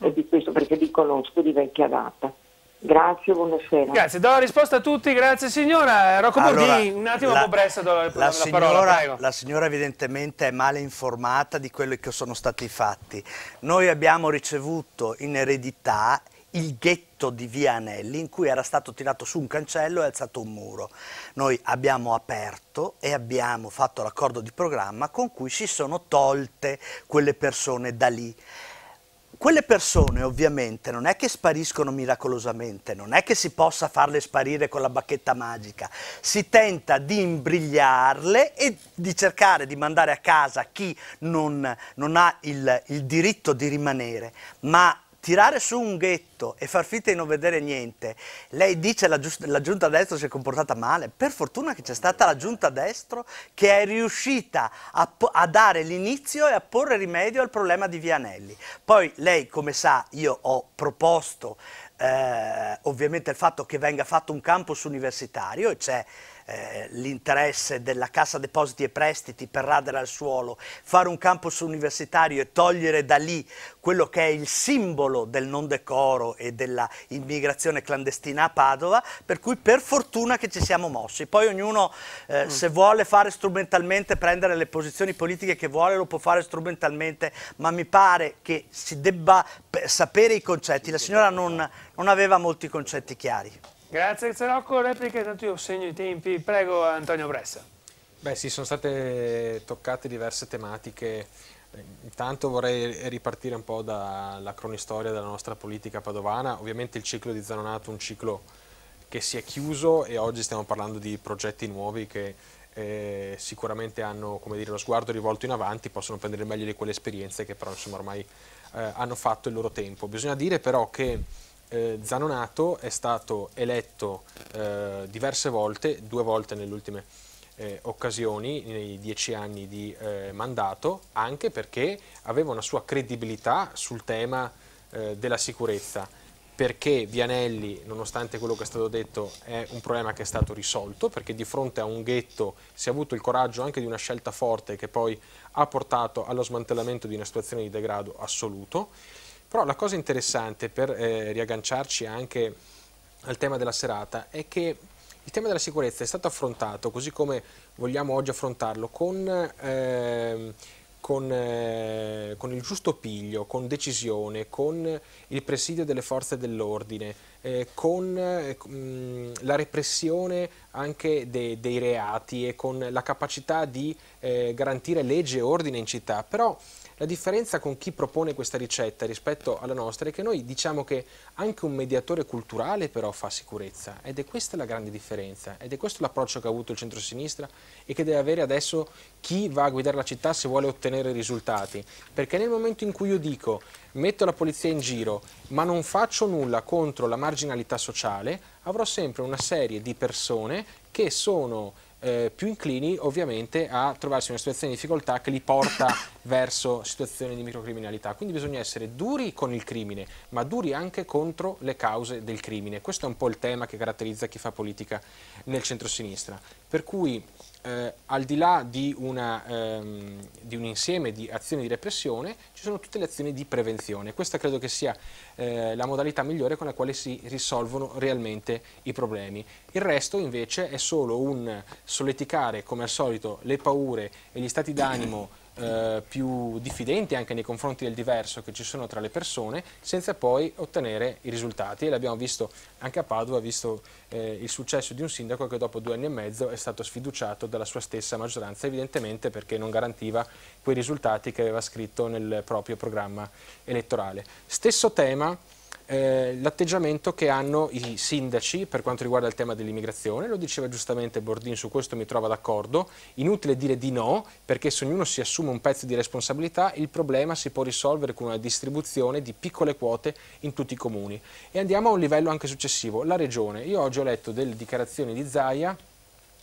e di questo perché li conosco di vecchia data. Grazie, buonasera. Grazie, do la risposta a tutti, grazie signora. Rocco allora, Bordini, un attimo la, un po' presto do la, la, la signora, parola. Prego. La signora evidentemente è male informata di quello che sono stati i fatti. Noi abbiamo ricevuto in eredità il ghetto di Via Anelli in cui era stato tirato su un cancello e alzato un muro. Noi abbiamo aperto e abbiamo fatto l'accordo di programma con cui si sono tolte quelle persone da lì quelle persone ovviamente non è che spariscono miracolosamente, non è che si possa farle sparire con la bacchetta magica, si tenta di imbrigliarle e di cercare di mandare a casa chi non, non ha il, il diritto di rimanere, ma tirare su un ghetto e far finta di non vedere niente, lei dice che la, la giunta a destra si è comportata male, per fortuna che c'è stata la giunta a destra che è riuscita a, a dare l'inizio e a porre rimedio al problema di Vianelli. Poi lei, come sa, io ho proposto eh, ovviamente il fatto che venga fatto un campus universitario e c'è eh, l'interesse della Cassa Depositi e Prestiti per radere al suolo, fare un campus universitario e togliere da lì quello che è il simbolo del non decoro e della immigrazione clandestina a Padova, per cui per fortuna che ci siamo mossi. Poi ognuno eh, mm. se vuole fare strumentalmente, prendere le posizioni politiche che vuole, lo può fare strumentalmente, ma mi pare che si debba eh, sapere i concetti. La signora non, non aveva molti concetti chiari. Grazie Zerocco, replica, intanto io segno i tempi. Prego Antonio Bressa. Beh sì, sono state toccate diverse tematiche. Intanto vorrei ripartire un po' dalla cronistoria della nostra politica padovana. Ovviamente il ciclo di Zanonato è un ciclo che si è chiuso e oggi stiamo parlando di progetti nuovi che eh, sicuramente hanno come dire, lo sguardo rivolto in avanti, possono prendere meglio di quelle esperienze che però insomma, ormai eh, hanno fatto il loro tempo. Bisogna dire però che eh, Zanonato è stato eletto eh, diverse volte, due volte nelle ultime eh, occasioni, nei dieci anni di eh, mandato, anche perché aveva una sua credibilità sul tema eh, della sicurezza perché Vianelli, nonostante quello che è stato detto, è un problema che è stato risolto, perché di fronte a un ghetto si è avuto il coraggio anche di una scelta forte che poi ha portato allo smantellamento di una situazione di degrado assoluto però la cosa interessante per eh, riagganciarci anche al tema della serata è che il tema della sicurezza è stato affrontato, così come vogliamo oggi affrontarlo, con, eh, con, eh, con il giusto piglio, con decisione, con il presidio delle forze dell'ordine, eh, con mh, eh, la repressione anche de, dei reati e con la capacità di eh, garantire legge e ordine in città. Però la differenza con chi propone questa ricetta rispetto alla nostra è che noi diciamo che anche un mediatore culturale però fa sicurezza ed è questa la grande differenza ed è questo l'approccio che ha avuto il centrosinistra e che deve avere adesso chi va a guidare la città se vuole ottenere risultati. Perché nel momento in cui io dico metto la polizia in giro ma non faccio nulla contro la marginalità sociale, avrò sempre una serie di persone che sono eh, più inclini ovviamente a trovarsi in una situazione di difficoltà che li porta verso situazioni di microcriminalità. Quindi bisogna essere duri con il crimine, ma duri anche contro le cause del crimine. Questo è un po' il tema che caratterizza chi fa politica nel centrosinistra. Per cui eh, al di là di, una, ehm, di, un insieme di azioni di repressione, ci sono tutte le azioni di prevenzione. Questa credo che sia eh, la modalità migliore con la quale si risolvono realmente i problemi. Il resto invece è solo un solleticare, come al solito, le paure e gli stati d'animo eh, più diffidenti anche nei confronti del diverso che ci sono tra le persone senza poi ottenere i risultati e l'abbiamo visto anche a Padova, visto eh, il successo di un sindaco che dopo due anni e mezzo è stato sfiduciato dalla sua stessa maggioranza evidentemente perché non garantiva quei risultati che aveva scritto nel proprio programma elettorale. Stesso tema eh, l'atteggiamento che hanno i sindaci per quanto riguarda il tema dell'immigrazione, lo diceva giustamente Bordin, su questo mi trovo d'accordo, inutile dire di no perché se ognuno si assume un pezzo di responsabilità il problema si può risolvere con una distribuzione di piccole quote in tutti i comuni. E andiamo a un livello anche successivo, la regione. Io oggi ho letto delle dichiarazioni di Zaia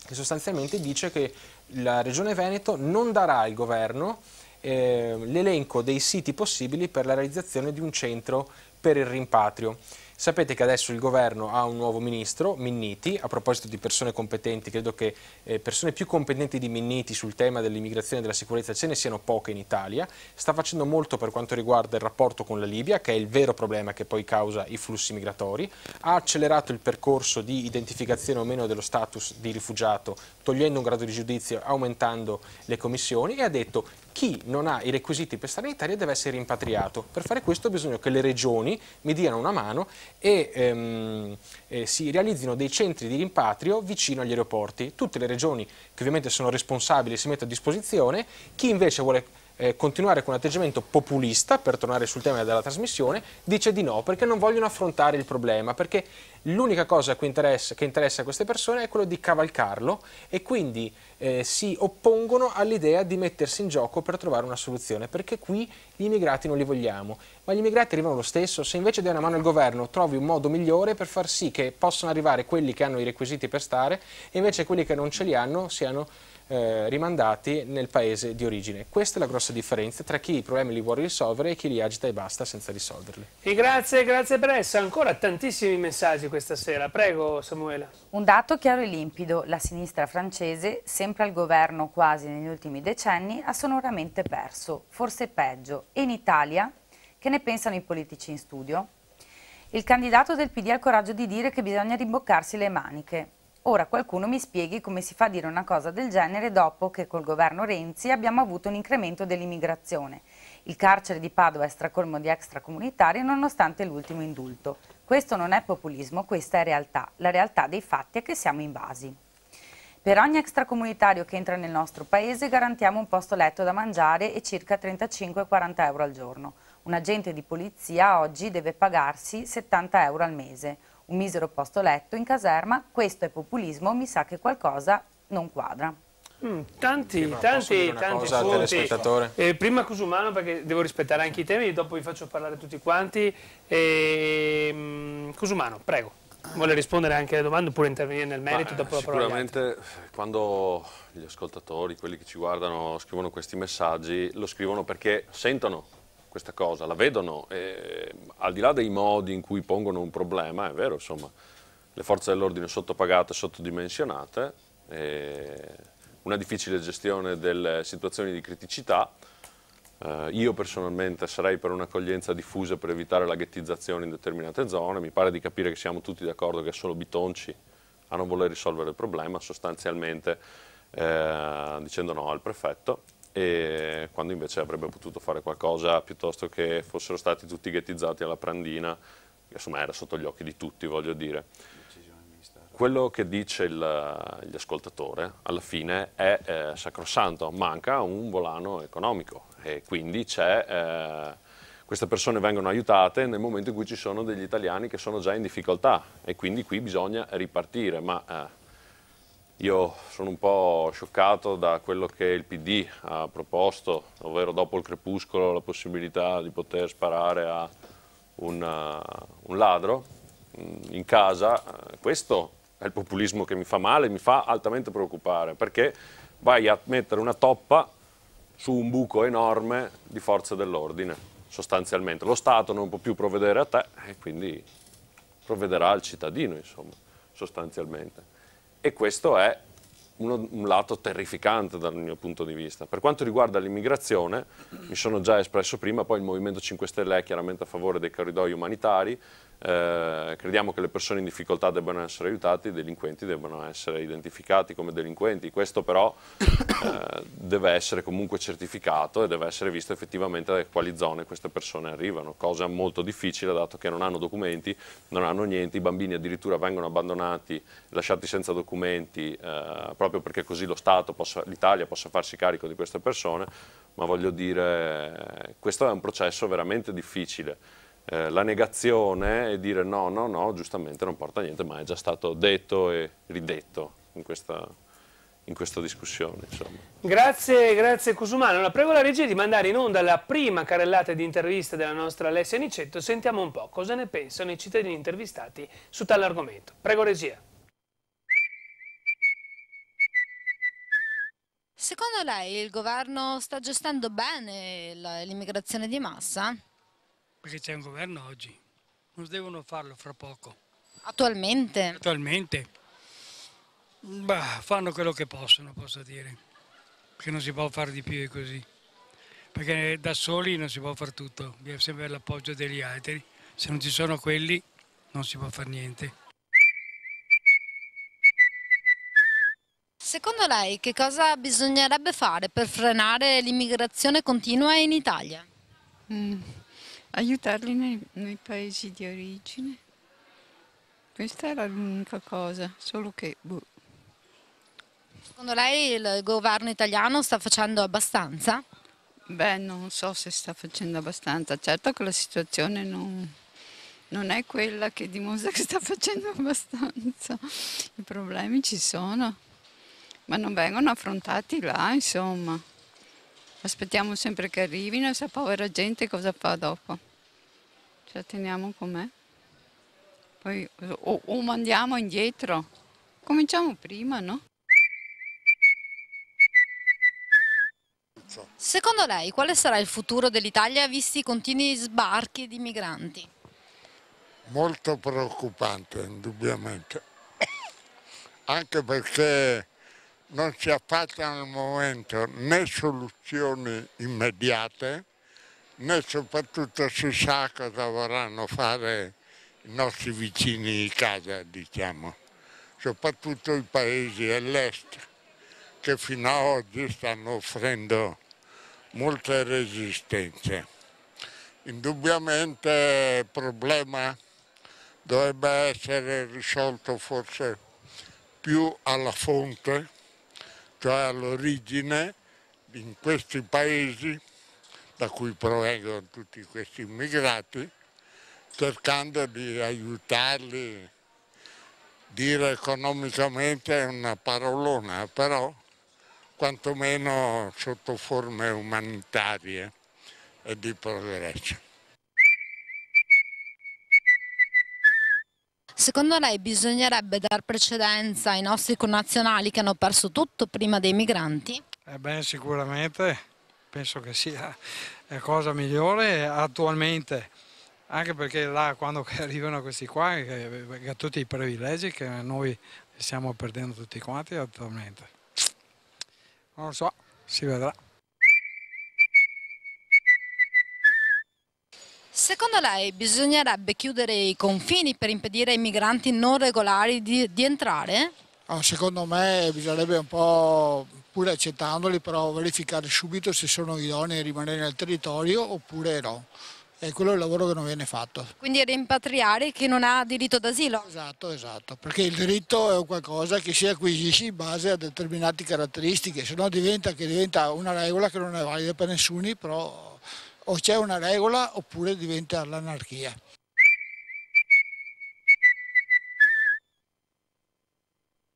che sostanzialmente dice che la regione Veneto non darà al governo eh, l'elenco dei siti possibili per la realizzazione di un centro per il rimpatrio. Sapete che adesso il governo ha un nuovo ministro, Minniti, a proposito di persone competenti, credo che eh, persone più competenti di Minniti sul tema dell'immigrazione e della sicurezza ce ne siano poche in Italia, sta facendo molto per quanto riguarda il rapporto con la Libia, che è il vero problema che poi causa i flussi migratori, ha accelerato il percorso di identificazione o meno dello status di rifugiato, togliendo un grado di giudizio, aumentando le commissioni e ha detto chi non ha i requisiti per stare in Italia deve essere rimpatriato. Per fare questo bisogna che le regioni mi diano una mano e, ehm, eh, si realizzino dei centri di rimpatrio vicino agli aeroporti. Tutte le regioni che ovviamente sono responsabili si mettono a disposizione, chi invece vuole eh, continuare con un atteggiamento populista, per tornare sul tema della trasmissione, dice di no perché non vogliono affrontare il problema, perché l'unica cosa che interessa, che interessa, a queste persone è quello di cavalcarlo e quindi eh, si oppongono all'idea di mettersi in gioco per trovare una soluzione, perché qui gli immigrati non li vogliamo, ma gli immigrati arrivano lo stesso, se invece dai una mano al governo trovi un modo migliore per far sì che possano arrivare quelli che hanno i requisiti per stare e invece quelli che non ce li hanno siano eh, rimandati nel paese di origine. Questa è la grossa differenza tra chi i problemi li vuole risolvere e chi li agita e basta senza risolverli. E grazie, grazie Bressa. Ancora tantissimi messaggi questa sera. Prego Samuela. Un dato chiaro e limpido. La sinistra francese, sempre al governo quasi negli ultimi decenni, ha sonoramente perso, forse peggio. E in Italia? Che ne pensano i politici in studio? Il candidato del PD ha il coraggio di dire che bisogna rimboccarsi le maniche. Ora qualcuno mi spieghi come si fa a dire una cosa del genere dopo che col governo Renzi abbiamo avuto un incremento dell'immigrazione. Il carcere di Padova è stracolmo di extracomunitari nonostante l'ultimo indulto. Questo non è populismo, questa è realtà. La realtà dei fatti è che siamo invasi. Per ogni extracomunitario che entra nel nostro paese garantiamo un posto letto da mangiare e circa 35-40 euro al giorno. Un agente di polizia oggi deve pagarsi 70 euro al mese un misero posto letto in caserma, questo è populismo, mi sa che qualcosa non quadra. Mm, tanti, tanti, tanti punti. Eh, prima Cusumano perché devo rispettare anche i temi, dopo vi faccio parlare tutti quanti. Eh, Cusumano, prego. Vuole rispondere anche alle domande oppure intervenire nel merito Ma, dopo la Sicuramente quando gli ascoltatori, quelli che ci guardano, scrivono questi messaggi, lo scrivono perché sentono questa cosa, la vedono, e, al di là dei modi in cui pongono un problema, è vero, insomma, le forze dell'ordine sottopagate, sottodimensionate, una difficile gestione delle situazioni di criticità, eh, io personalmente sarei per un'accoglienza diffusa per evitare la ghettizzazione in determinate zone, mi pare di capire che siamo tutti d'accordo che è solo Bitonci a non voler risolvere il problema, sostanzialmente eh, dicendo no al prefetto e quando invece avrebbe potuto fare qualcosa piuttosto che fossero stati tutti ghettizzati alla prandina, insomma era sotto gli occhi di tutti, voglio dire. Quello che dice gli ascoltatori alla fine è eh, sacrosanto, manca un volano economico e quindi eh, queste persone vengono aiutate nel momento in cui ci sono degli italiani che sono già in difficoltà e quindi qui bisogna ripartire, ma eh, io sono un po' scioccato da quello che il PD ha proposto, ovvero dopo il crepuscolo la possibilità di poter sparare a un, uh, un ladro mm, in casa. Eh, questo è il populismo che mi fa male, mi fa altamente preoccupare, perché vai a mettere una toppa su un buco enorme di forze dell'ordine, sostanzialmente. Lo Stato non può più provvedere a te e quindi provvederà al cittadino, insomma, sostanzialmente e questo è uno, un lato terrificante dal mio punto di vista. Per quanto riguarda l'immigrazione, mi sono già espresso prima, poi il Movimento 5 Stelle è chiaramente a favore dei corridoi umanitari, eh, crediamo che le persone in difficoltà debbano essere aiutate, i delinquenti debbano essere identificati come delinquenti, questo però eh, deve essere comunque certificato e deve essere visto effettivamente da quali zone queste persone arrivano, cosa molto difficile dato che non hanno documenti, non hanno niente, i bambini addirittura vengono abbandonati, lasciati senza documenti eh, proprio perché così lo Stato, l'Italia possa farsi carico di queste persone, ma voglio dire questo è un processo veramente difficile eh, la negazione e dire no, no, no, giustamente non porta a niente, ma è già stato detto e ridetto in questa, in questa discussione. Insomma. Grazie, grazie Cusumano. La prego la regia di mandare in onda la prima carrellata di interviste della nostra Alessia Nicetto. Sentiamo un po' cosa ne pensano i cittadini intervistati su tale argomento. Prego regia. Secondo lei il governo sta gestendo bene l'immigrazione di massa? perché c'è un governo oggi, non devono farlo fra poco. Attualmente? Attualmente. Bah, fanno quello che possono, posso dire, perché non si può fare di più di così, perché da soli non si può fare tutto, bisogna sempre l'appoggio degli altri, se non ci sono quelli non si può fare niente. Secondo lei che cosa bisognerebbe fare per frenare l'immigrazione continua in Italia? Mm aiutarli nei, nei paesi di origine. Questa era l'unica cosa, solo che... Boh. Secondo lei il governo italiano sta facendo abbastanza? Beh, non so se sta facendo abbastanza. Certo che la situazione non, non è quella che dimostra che sta facendo abbastanza. I problemi ci sono, ma non vengono affrontati là, insomma aspettiamo sempre che arrivino e se povera gente cosa fa dopo? Ce la teniamo com'è? Poi o, o mandiamo indietro. Cominciamo prima, no? Secondo lei quale sarà il futuro dell'Italia visti i continui sbarchi di migranti? Molto preoccupante, indubbiamente. Anche perché non si affacciano al momento né soluzioni immediate né soprattutto si sa cosa vorranno fare i nostri vicini di casa, diciamo, soprattutto i paesi dell'est che fino ad oggi stanno offrendo molte resistenze. Indubbiamente il problema dovrebbe essere risolto forse più alla fonte cioè all'origine in questi paesi da cui provengono tutti questi immigrati, cercando di aiutarli. Dire economicamente è una parolona, però quantomeno sotto forme umanitarie e di progresso. Secondo lei bisognerebbe dar precedenza ai nostri connazionali che hanno perso tutto prima dei migranti? Eh beh, sicuramente penso che sia la cosa migliore attualmente, anche perché là quando arrivano questi qua, ha eh, eh, tutti i privilegi che noi stiamo perdendo tutti quanti attualmente. Non lo so, si vedrà. Secondo lei bisognerebbe chiudere i confini per impedire ai migranti non regolari di, di entrare? Oh, secondo me bisognerebbe un po', pur accettandoli, però verificare subito se sono idonei a rimanere nel territorio oppure no. E quello è il lavoro che non viene fatto. Quindi rimpatriare chi non ha diritto d'asilo? Esatto, esatto, perché il diritto è qualcosa che si acquisisce in base a determinate caratteristiche, se no diventa, diventa una regola che non è valida per nessuno, però o c'è una regola oppure diventa l'anarchia.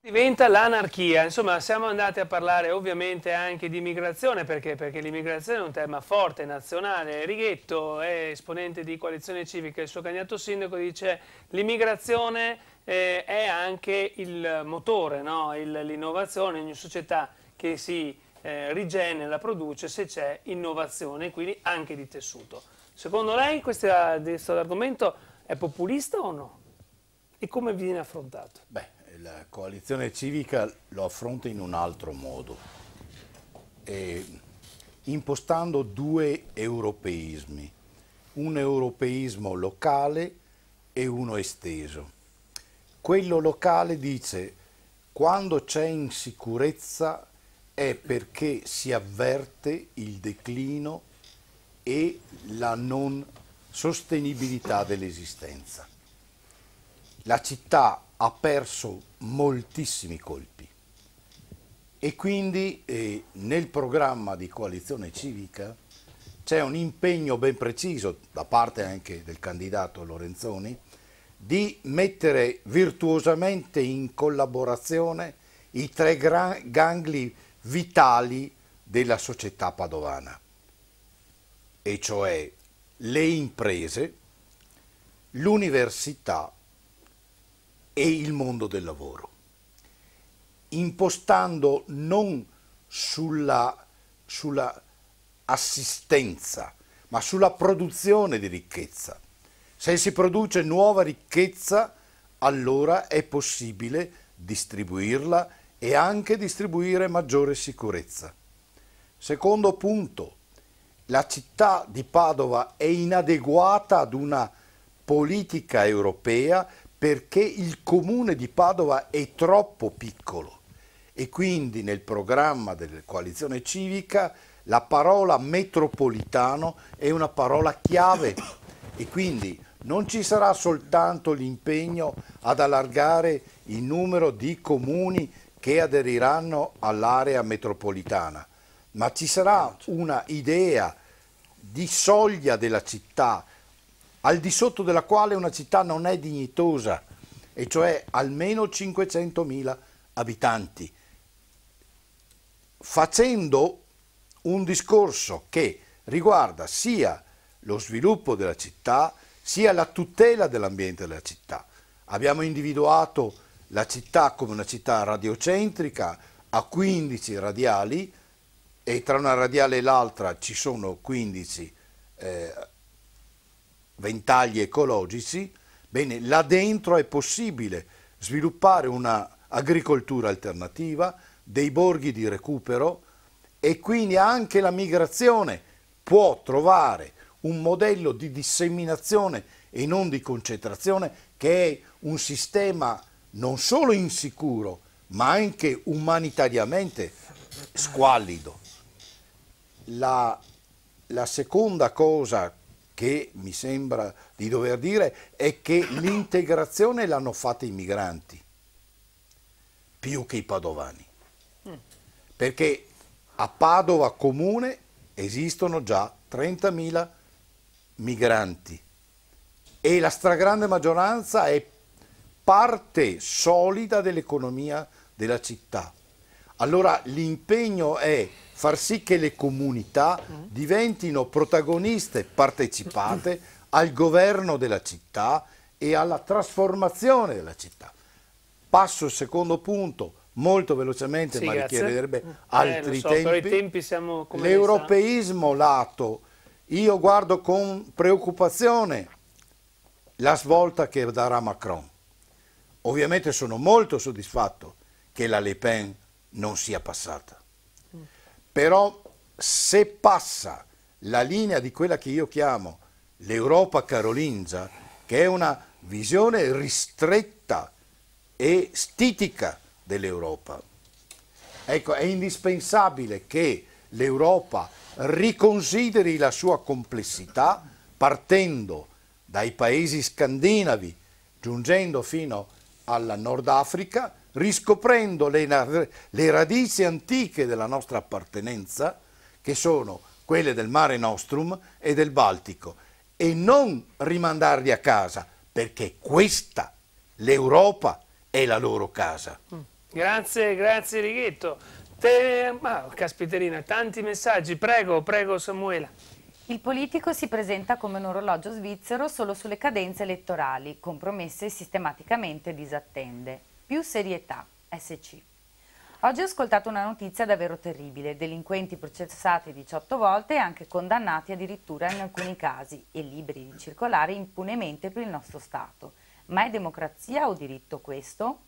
Diventa l'anarchia, insomma siamo andati a parlare ovviamente anche di immigrazione perché, perché l'immigrazione è un tema forte, nazionale. Righetto è esponente di Coalizione Civica, il suo cagnato sindaco dice l'immigrazione eh, è anche il motore, no? l'innovazione in una società che si eh, rigenera, produce se c'è innovazione, quindi anche di tessuto. Secondo lei questo, questo argomento è populista o no? E come viene affrontato? Beh, la coalizione civica lo affronta in un altro modo, eh, impostando due europeismi, un europeismo locale e uno esteso. Quello locale dice quando c'è insicurezza è perché si avverte il declino e la non sostenibilità dell'esistenza. La città ha perso moltissimi colpi e quindi eh, nel programma di coalizione civica c'è un impegno ben preciso da parte anche del candidato Lorenzoni di mettere virtuosamente in collaborazione i tre gangli vitali della società padovana, e cioè le imprese, l'università e il mondo del lavoro, impostando non sulla, sulla assistenza, ma sulla produzione di ricchezza. Se si produce nuova ricchezza, allora è possibile distribuirla e anche distribuire maggiore sicurezza. Secondo punto, la città di Padova è inadeguata ad una politica europea perché il comune di Padova è troppo piccolo e quindi nel programma della coalizione civica la parola metropolitano è una parola chiave e quindi non ci sarà soltanto l'impegno ad allargare il numero di comuni che aderiranno all'area metropolitana, ma ci sarà una idea di soglia della città, al di sotto della quale una città non è dignitosa, e cioè almeno 500.000 abitanti, facendo un discorso che riguarda sia lo sviluppo della città, sia la tutela dell'ambiente della città. Abbiamo individuato la città come una città radiocentrica ha 15 radiali e tra una radiale e l'altra ci sono 15 eh, ventagli ecologici, bene, là dentro è possibile sviluppare un'agricoltura alternativa, dei borghi di recupero e quindi anche la migrazione può trovare un modello di disseminazione e non di concentrazione che è un sistema non solo insicuro, ma anche umanitariamente squallido. La, la seconda cosa che mi sembra di dover dire è che l'integrazione l'hanno fatta i migranti, più che i padovani, perché a Padova comune esistono già 30.000 migranti e la stragrande maggioranza è parte solida dell'economia della città. Allora l'impegno è far sì che le comunità mm. diventino protagoniste partecipate al governo della città e alla trasformazione della città. Passo il secondo punto, molto velocemente, sì, ma grazie. richiederebbe mm. eh, altri so, tempi. L'europeismo lato, io guardo con preoccupazione la svolta che darà Macron. Ovviamente sono molto soddisfatto che la Le Pen non sia passata. Mm. Però se passa la linea di quella che io chiamo l'Europa carolingia, che è una visione ristretta e stitica dell'Europa. Ecco, è indispensabile che l'Europa riconsideri la sua complessità partendo dai paesi scandinavi, giungendo fino a alla Nord Africa, riscoprendo le, le, radici antiche della nostra appartenenza, che sono quelle del Mare Nostrum e del Baltico, e non rimandarli a casa, perché questa, l'Europa, è la loro casa. Mm. Grazie, grazie Righetto. Te... Ah, caspiterina, tanti messaggi. Prego, prego Samuela. Il politico si presenta come un orologio svizzero solo sulle cadenze elettorali, compromesse e sistematicamente disattende. Più serietà, SC. Oggi ho ascoltato una notizia davvero terribile, delinquenti processati 18 volte e anche condannati addirittura in alcuni casi e liberi di circolare impunemente per il nostro Stato. Ma è democrazia o diritto questo?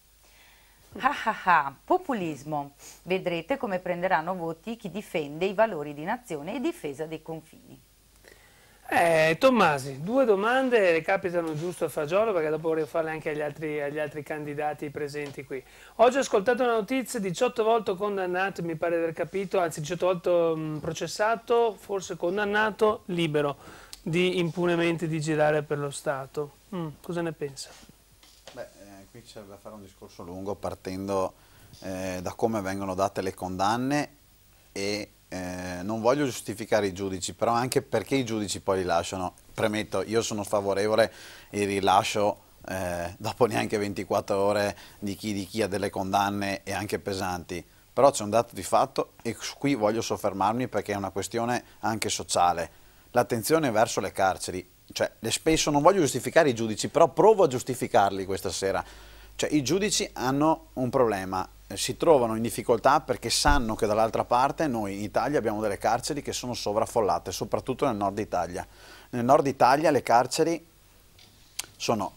Ah ah ah, populismo. Vedrete come prenderanno voti chi difende i valori di nazione e difesa dei confini. Eh, Tommasi, due domande le capitano giusto a Fagiolo perché dopo vorrei farle anche agli altri, agli altri, candidati presenti qui. Oggi ho ascoltato una notizia, 18 volte condannato, mi pare di aver capito, anzi 18 volte mm, processato, forse condannato, libero di impunemente di girare per lo Stato. Mm, cosa ne pensa? Beh, eh, qui c'è da fare un discorso lungo partendo eh, da come vengono date le condanne e eh, non voglio giustificare i giudici, però anche perché i giudici poi li lasciano. Premetto, io sono favorevole il rilascio eh, dopo neanche 24 ore di chi, di chi ha delle condanne e anche pesanti. Però c'è un dato di fatto e qui voglio soffermarmi perché è una questione anche sociale. L'attenzione verso le carceri, cioè le spesso non voglio giustificare i giudici, però provo a giustificarli questa sera. Cioè i giudici hanno un problema, si trovano in difficoltà perché sanno che dall'altra parte noi in Italia abbiamo delle carceri che sono sovraffollate, soprattutto nel nord Italia. Nel nord Italia le carceri sono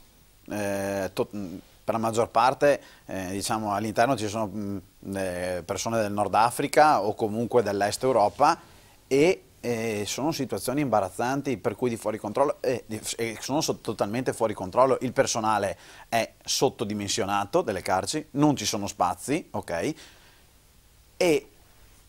eh, per la maggior parte eh, diciamo, all'interno ci sono mh, mm, eh, persone del Nord Africa o comunque dell'Est Europa e eh, sono situazioni imbarazzanti per cui di fuori controllo, eh, sono totalmente fuori controllo, il personale è sottodimensionato delle carceri, non ci sono spazi, ok? E,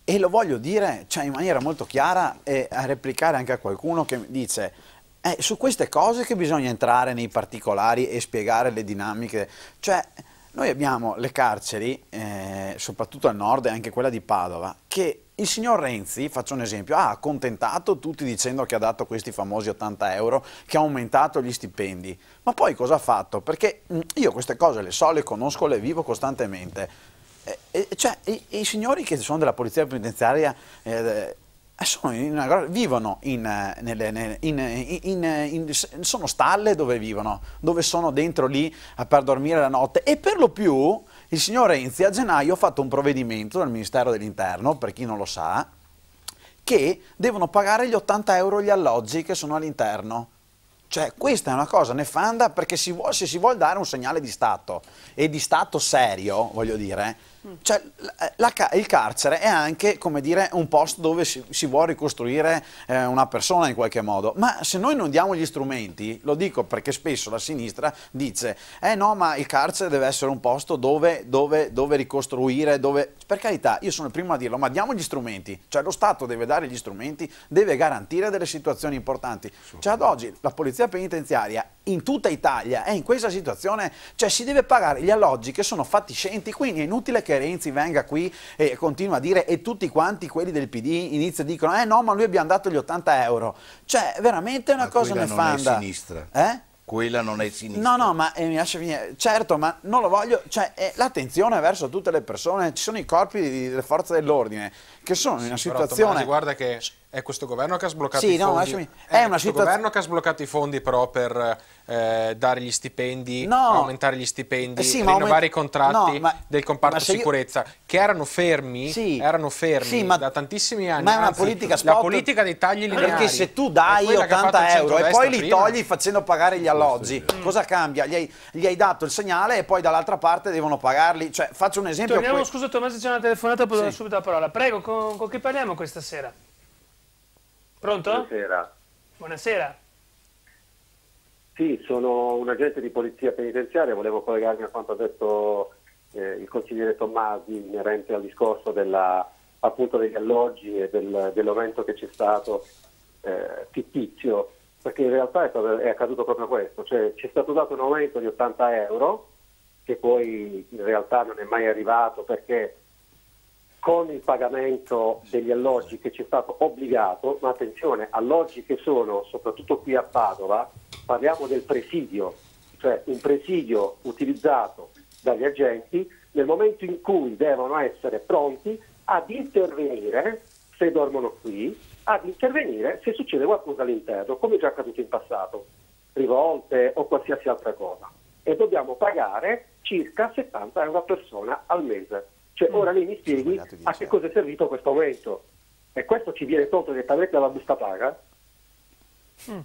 e lo voglio dire cioè, in maniera molto chiara e a replicare anche a qualcuno che dice è eh, su queste cose che bisogna entrare nei particolari e spiegare le dinamiche. Cioè, noi abbiamo le carceri, eh, soprattutto al nord e anche quella di Padova, che il signor Renzi, faccio un esempio, ha accontentato tutti dicendo che ha dato questi famosi 80 euro, che ha aumentato gli stipendi. Ma poi cosa ha fatto? Perché mm, io queste cose le so, le conosco, le vivo costantemente. E, e, cioè, i, i, signori che sono della polizia penitenziaria eh, eh in, vivono in, eh, nelle, in, eh, sono stalle dove vivono, dove sono dentro lì per dormire la notte e per lo più il signor Renzi a gennaio ha fatto un provvedimento dal Ministero dell'Interno, per chi non lo sa, che devono pagare gli 80 euro gli alloggi che sono all'interno. Cioè, questa è una cosa nefanda perché si vuol, se si vuole dare un segnale di Stato, e di Stato serio, voglio dire, cioè, eh, la, la, il carcere è anche come dire, un posto dove si, si vuole ricostruire eh, una persona in qualche modo, ma se noi non diamo gli strumenti, lo dico perché spesso la sinistra dice, eh no ma il carcere deve essere un posto dove, dove, dove ricostruire, dove... per carità io sono il primo a dirlo, ma diamo gli strumenti, cioè lo Stato deve dare gli strumenti, deve garantire delle situazioni importanti. Cioè ad oggi la polizia penitenziaria in tutta Italia è in questa situazione, cioè si deve pagare gli alloggi che sono fatti fatiscenti, quindi è inutile che che Renzi venga qui e continua a dire e tutti quanti quelli del PD iniziano a dire eh no ma lui abbiamo dato gli 80 euro. Cioè veramente è una ma cosa nefanda. Non è sinistra. Eh? quella non è sinistra. No, no, ma eh, mi lascia finire. Certo, ma non lo voglio. Cioè, eh, l'attenzione verso tutte le persone. Ci sono i corpi delle forze dell'ordine che sono sì, in una però, situazione. Tomasi, guarda che è questo governo che ha sbloccato sì, i fondi. No, lasciami... È, è eh, una questo situa... governo che ha sbloccato i fondi però per eh, dare gli stipendi, no. aumentare gli stipendi, eh sì, rinnovare aument i contratti no, ma, del comparto sicurezza, io... che erano fermi, sì. erano fermi sì, ma, da tantissimi anni. Ma è una anzi, politica spot. La politica dei tagli lineari. Perché se tu dai 80 euro e poi li prima. togli facendo pagare gli alloggi, mm. cosa cambia? Gli hai, gli hai, dato il segnale e poi dall'altra parte devono pagarli. Cioè, faccio un esempio. Torniamo, qui. scusa Tommaso, c'è una telefonata, poi sì. subito la parola. Prego, con, con chi parliamo questa sera? Pronto? Buonasera. Buonasera. Sì, sono un agente di polizia penitenziaria, volevo collegarmi a quanto ha detto eh, il consigliere Tommasi inerente al discorso della, appunto degli alloggi e del, dell'aumento che c'è stato eh, fittizio, perché in realtà è, è accaduto proprio questo, cioè c'è stato dato un aumento di 80 euro che poi in realtà non è mai arrivato perché con il pagamento degli alloggi che ci è stato obbligato, ma attenzione, alloggi che sono, soprattutto qui a Padova, parliamo del presidio, cioè un presidio utilizzato dagli agenti nel momento in cui devono essere pronti ad intervenire, se dormono qui, ad intervenire se succede qualcosa all'interno, come è già accaduto in passato, rivolte o qualsiasi altra cosa. E dobbiamo pagare circa 70 euro a persona al mese. Cioè, mm. ora lei mi spieghi a che cosa è servito questo aumento. E questo ci viene tolto direttamente dalla busta paga? Mm.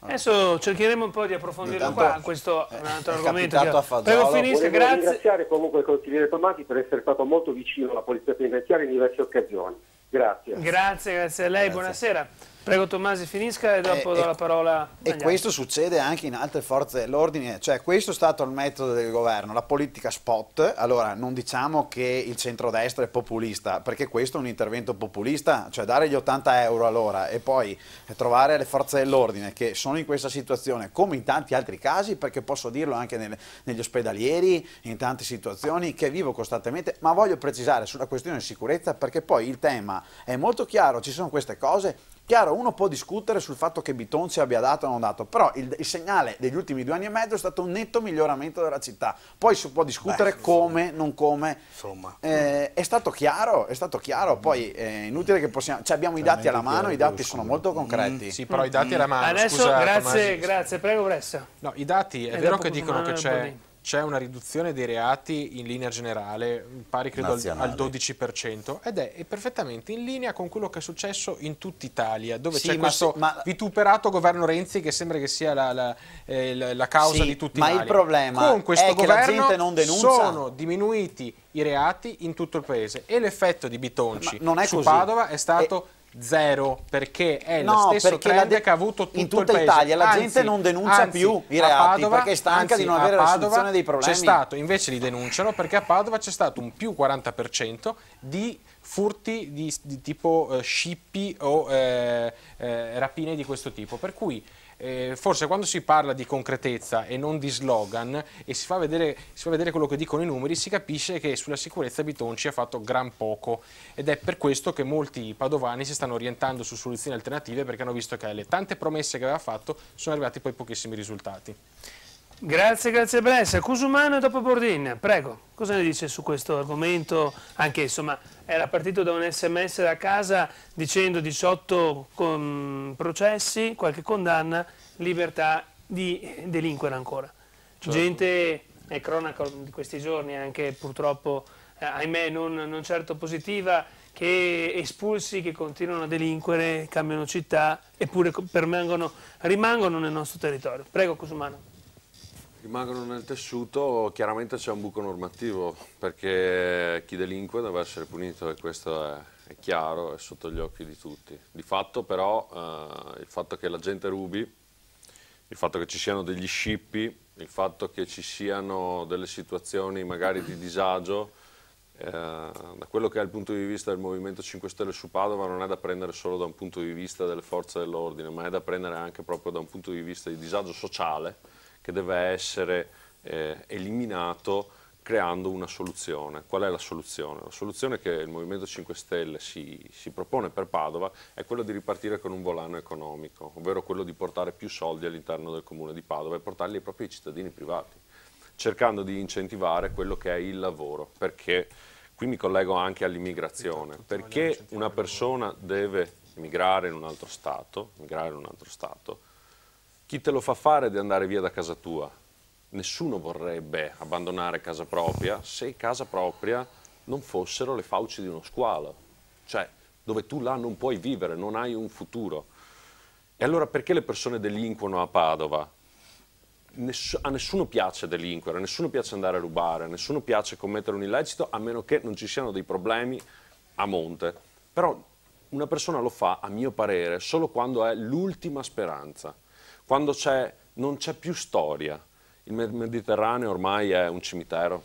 Ah. Adesso cercheremo un po' di approfondire Intanto, qua, questo è un altro eh, è argomento. Che... Prego finisca, grazie. ringraziare comunque il consigliere Tomati per essere stato molto vicino alla polizia penitenziaria in diverse occasioni. Grazie. Grazie, grazie a lei, grazie. buonasera. Prego Tommasi finisca e dopo eh, e, do la parola E questo succede anche in altre forze dell'ordine, cioè questo è stato il metodo del governo, la politica spot, allora non diciamo che il centrodestra è populista, perché questo è un intervento populista, cioè dare gli 80 euro all'ora e poi trovare le forze dell'ordine che sono in questa situazione, come in tanti altri casi, perché posso dirlo anche nel, negli ospedalieri, in tante situazioni che vivo costantemente, ma voglio precisare sulla questione di sicurezza perché poi il tema è molto chiaro, ci sono queste cose, Chiaro, uno può discutere sul fatto che Bitonzi abbia dato o non dato, però il, il, segnale degli ultimi due anni e mezzo è stato un netto miglioramento della città. Poi si può discutere Beh, come, non come. Insomma. Eh, è stato chiaro, è stato chiaro. Poi mm. eh, è inutile che possiamo... Cioè abbiamo Veramente i dati alla mano, i dati sono molto mm. concreti. Mm, sì, però mm. i dati mm. alla mano... Adesso, Scusa, grazie, Tomasi. grazie. Prego, Bressa. No, i dati, è e eh, vero che dicono che c'è c'è una riduzione dei reati in linea generale, pari credo Nazionale. al, 12%, ed è, è, perfettamente in linea con quello che è successo in tutta Italia, dove sì, c'è questo ma... vituperato governo Renzi che sembra che sia la, la, eh, la causa sì, di tutti i mali. Ma il problema con questo è governo che non denuncia. sono diminuiti i reati in tutto il paese e l'effetto di Bitonci su così. Padova è stato... E zero perché è no, lo stesso trend che ha avuto tutto in tutta Italia la anzi, gente non denuncia anzi, più i reati Padova, perché è stanca anzi, di non avere la soluzione dei problemi. C'è stato, invece li denunciano perché a Padova c'è stato un più 40% di furti di, di tipo eh, scippi o eh, eh, rapine di questo tipo, per cui eh, forse quando si parla di concretezza e non di slogan e si fa, vedere, si fa, vedere, quello che dicono i numeri, si capisce che sulla sicurezza Bitonci ha fatto gran poco ed è per questo che molti padovani si stanno orientando su soluzioni alternative perché hanno visto che alle tante promesse che aveva fatto sono arrivati poi pochissimi risultati. Grazie, grazie Brescia. Cusumano e dopo Bordin, prego, cosa ne dice su questo argomento? Anche insomma era partito da un sms da casa dicendo 18 processi, qualche condanna, libertà di delinquere ancora. Certo. Gente, è cronaca di questi giorni anche purtroppo, eh, ahimè non, non certo positiva, che espulsi, che continuano a delinquere, cambiano città eppure rimangono nel nostro territorio. Prego Cusumano rimangono nel tessuto, chiaramente c'è un buco normativo, perché chi delinque deve essere punito e questo è, è chiaro, è sotto gli occhi di tutti. Di fatto però eh, il fatto che la gente rubi, il fatto che ci siano degli scippi, il fatto che ci siano delle situazioni magari di disagio, eh, da quello che è il punto di vista del Movimento 5 Stelle su Padova non è da prendere solo da un punto di vista delle forze dell'ordine, ma è da prendere anche proprio da un punto di vista di disagio sociale, che deve essere eh, eliminato creando una soluzione. Qual è la soluzione? La soluzione che il Movimento 5 Stelle si, si, propone per Padova è quella di ripartire con un volano economico, ovvero quello di portare più soldi all'interno del Comune di Padova e portarli ai propri cittadini privati, cercando di incentivare quello che è il lavoro, perché qui mi collego anche all'immigrazione, esatto, perché una persona deve migrare in un altro stato, migrare in un altro stato chi te lo fa fare di andare via da casa tua? Nessuno vorrebbe abbandonare casa propria se casa propria non fossero le fauci di uno squalo, cioè dove tu là non puoi vivere, non hai un futuro. E allora perché le persone delinquono a Padova? Ness a nessuno piace delinquere, a nessuno piace andare a rubare, a nessuno piace commettere un illecito, a meno che non ci siano dei problemi a monte. Però una persona lo fa, a mio parere, solo quando è l'ultima speranza quando c'è, non c'è più storia. Il Mediterraneo ormai è un cimitero,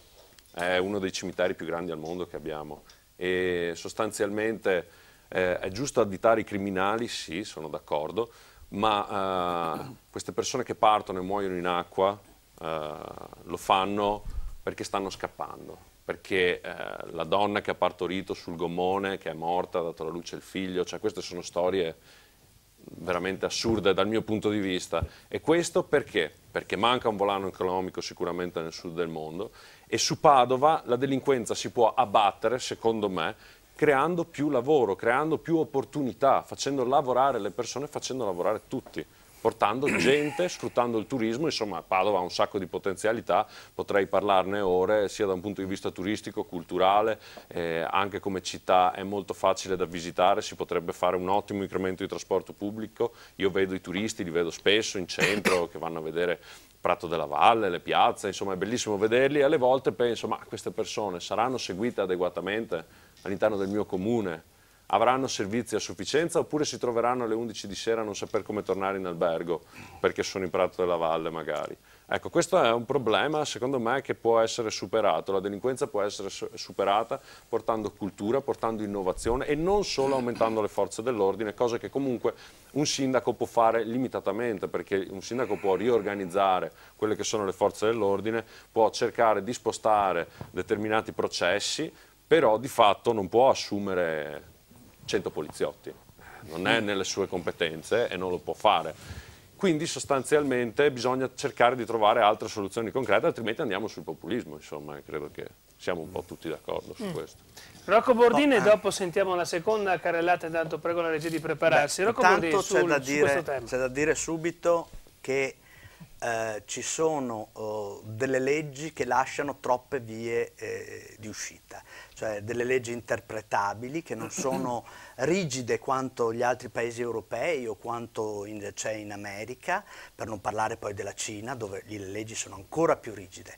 è uno dei cimiteri più grandi al mondo che abbiamo e sostanzialmente eh, è giusto additare i criminali, sì, sono d'accordo, ma eh, queste persone che partono e muoiono in acqua eh, lo fanno perché stanno scappando, perché eh, la donna che ha partorito sul gommone, che è morta, ha dato alla luce il figlio, cioè queste sono storie veramente assurde dal mio punto di vista. E questo perché? Perché manca un volano economico sicuramente nel sud del mondo e su Padova la delinquenza si può abbattere, secondo me, creando più lavoro, creando più opportunità, facendo lavorare le persone, facendo lavorare tutti portando gente, sfruttando il turismo, insomma Padova ha un sacco di potenzialità, potrei parlarne ore sia da un punto di vista turistico, culturale, eh, anche come città è molto facile da visitare, si potrebbe fare un ottimo incremento di trasporto pubblico, io vedo i turisti, li vedo spesso in centro che vanno a vedere Prato della Valle, le piazze, insomma è bellissimo vederli e alle volte penso ma queste persone saranno seguite adeguatamente all'interno del mio comune? avranno servizi a sufficienza oppure si troveranno alle 11 di sera a non saper come tornare in albergo perché sono in Prato della Valle magari. Ecco, questo è un problema secondo me che può essere superato, la delinquenza può essere superata portando cultura, portando innovazione e non solo aumentando le forze dell'ordine, cosa che comunque un sindaco può fare limitatamente perché un sindaco può riorganizzare quelle che sono le forze dell'ordine, può cercare di spostare determinati processi, però di fatto non può assumere 100 poliziotti, non è nelle sue competenze e non lo può fare. Quindi sostanzialmente bisogna cercare di trovare altre soluzioni concrete, altrimenti andiamo sul populismo, insomma, credo che siamo un po' tutti d'accordo su mm. questo. Rocco Bordini, no, eh, dopo sentiamo la seconda carrellata, intanto prego la regia di prepararsi. Beh, Rocco Bordini, sul, da dire, C'è da dire subito che eh, ci sono oh, delle leggi che lasciano troppe vie eh, di uscita cioè delle leggi interpretabili che non sono rigide quanto gli altri paesi europei o quanto c'è in America, per non parlare poi della Cina dove le leggi sono ancora più rigide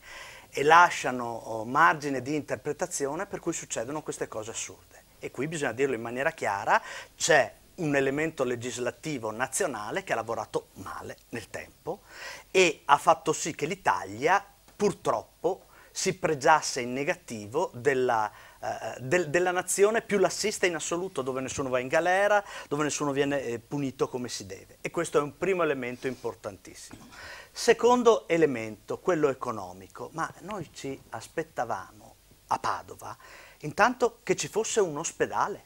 e lasciano oh, margine di interpretazione per cui succedono queste cose assurde. E qui bisogna dirlo in maniera chiara, c'è un elemento legislativo nazionale che ha lavorato male nel tempo e ha fatto sì che l'Italia purtroppo si pregiasse in negativo della eh, del, della nazione più lassista in assoluto, dove nessuno va in galera, dove nessuno viene eh, punito come si deve. E questo è un primo elemento importantissimo. Secondo elemento, quello economico, ma noi ci aspettavamo a Padova intanto che ci fosse un ospedale.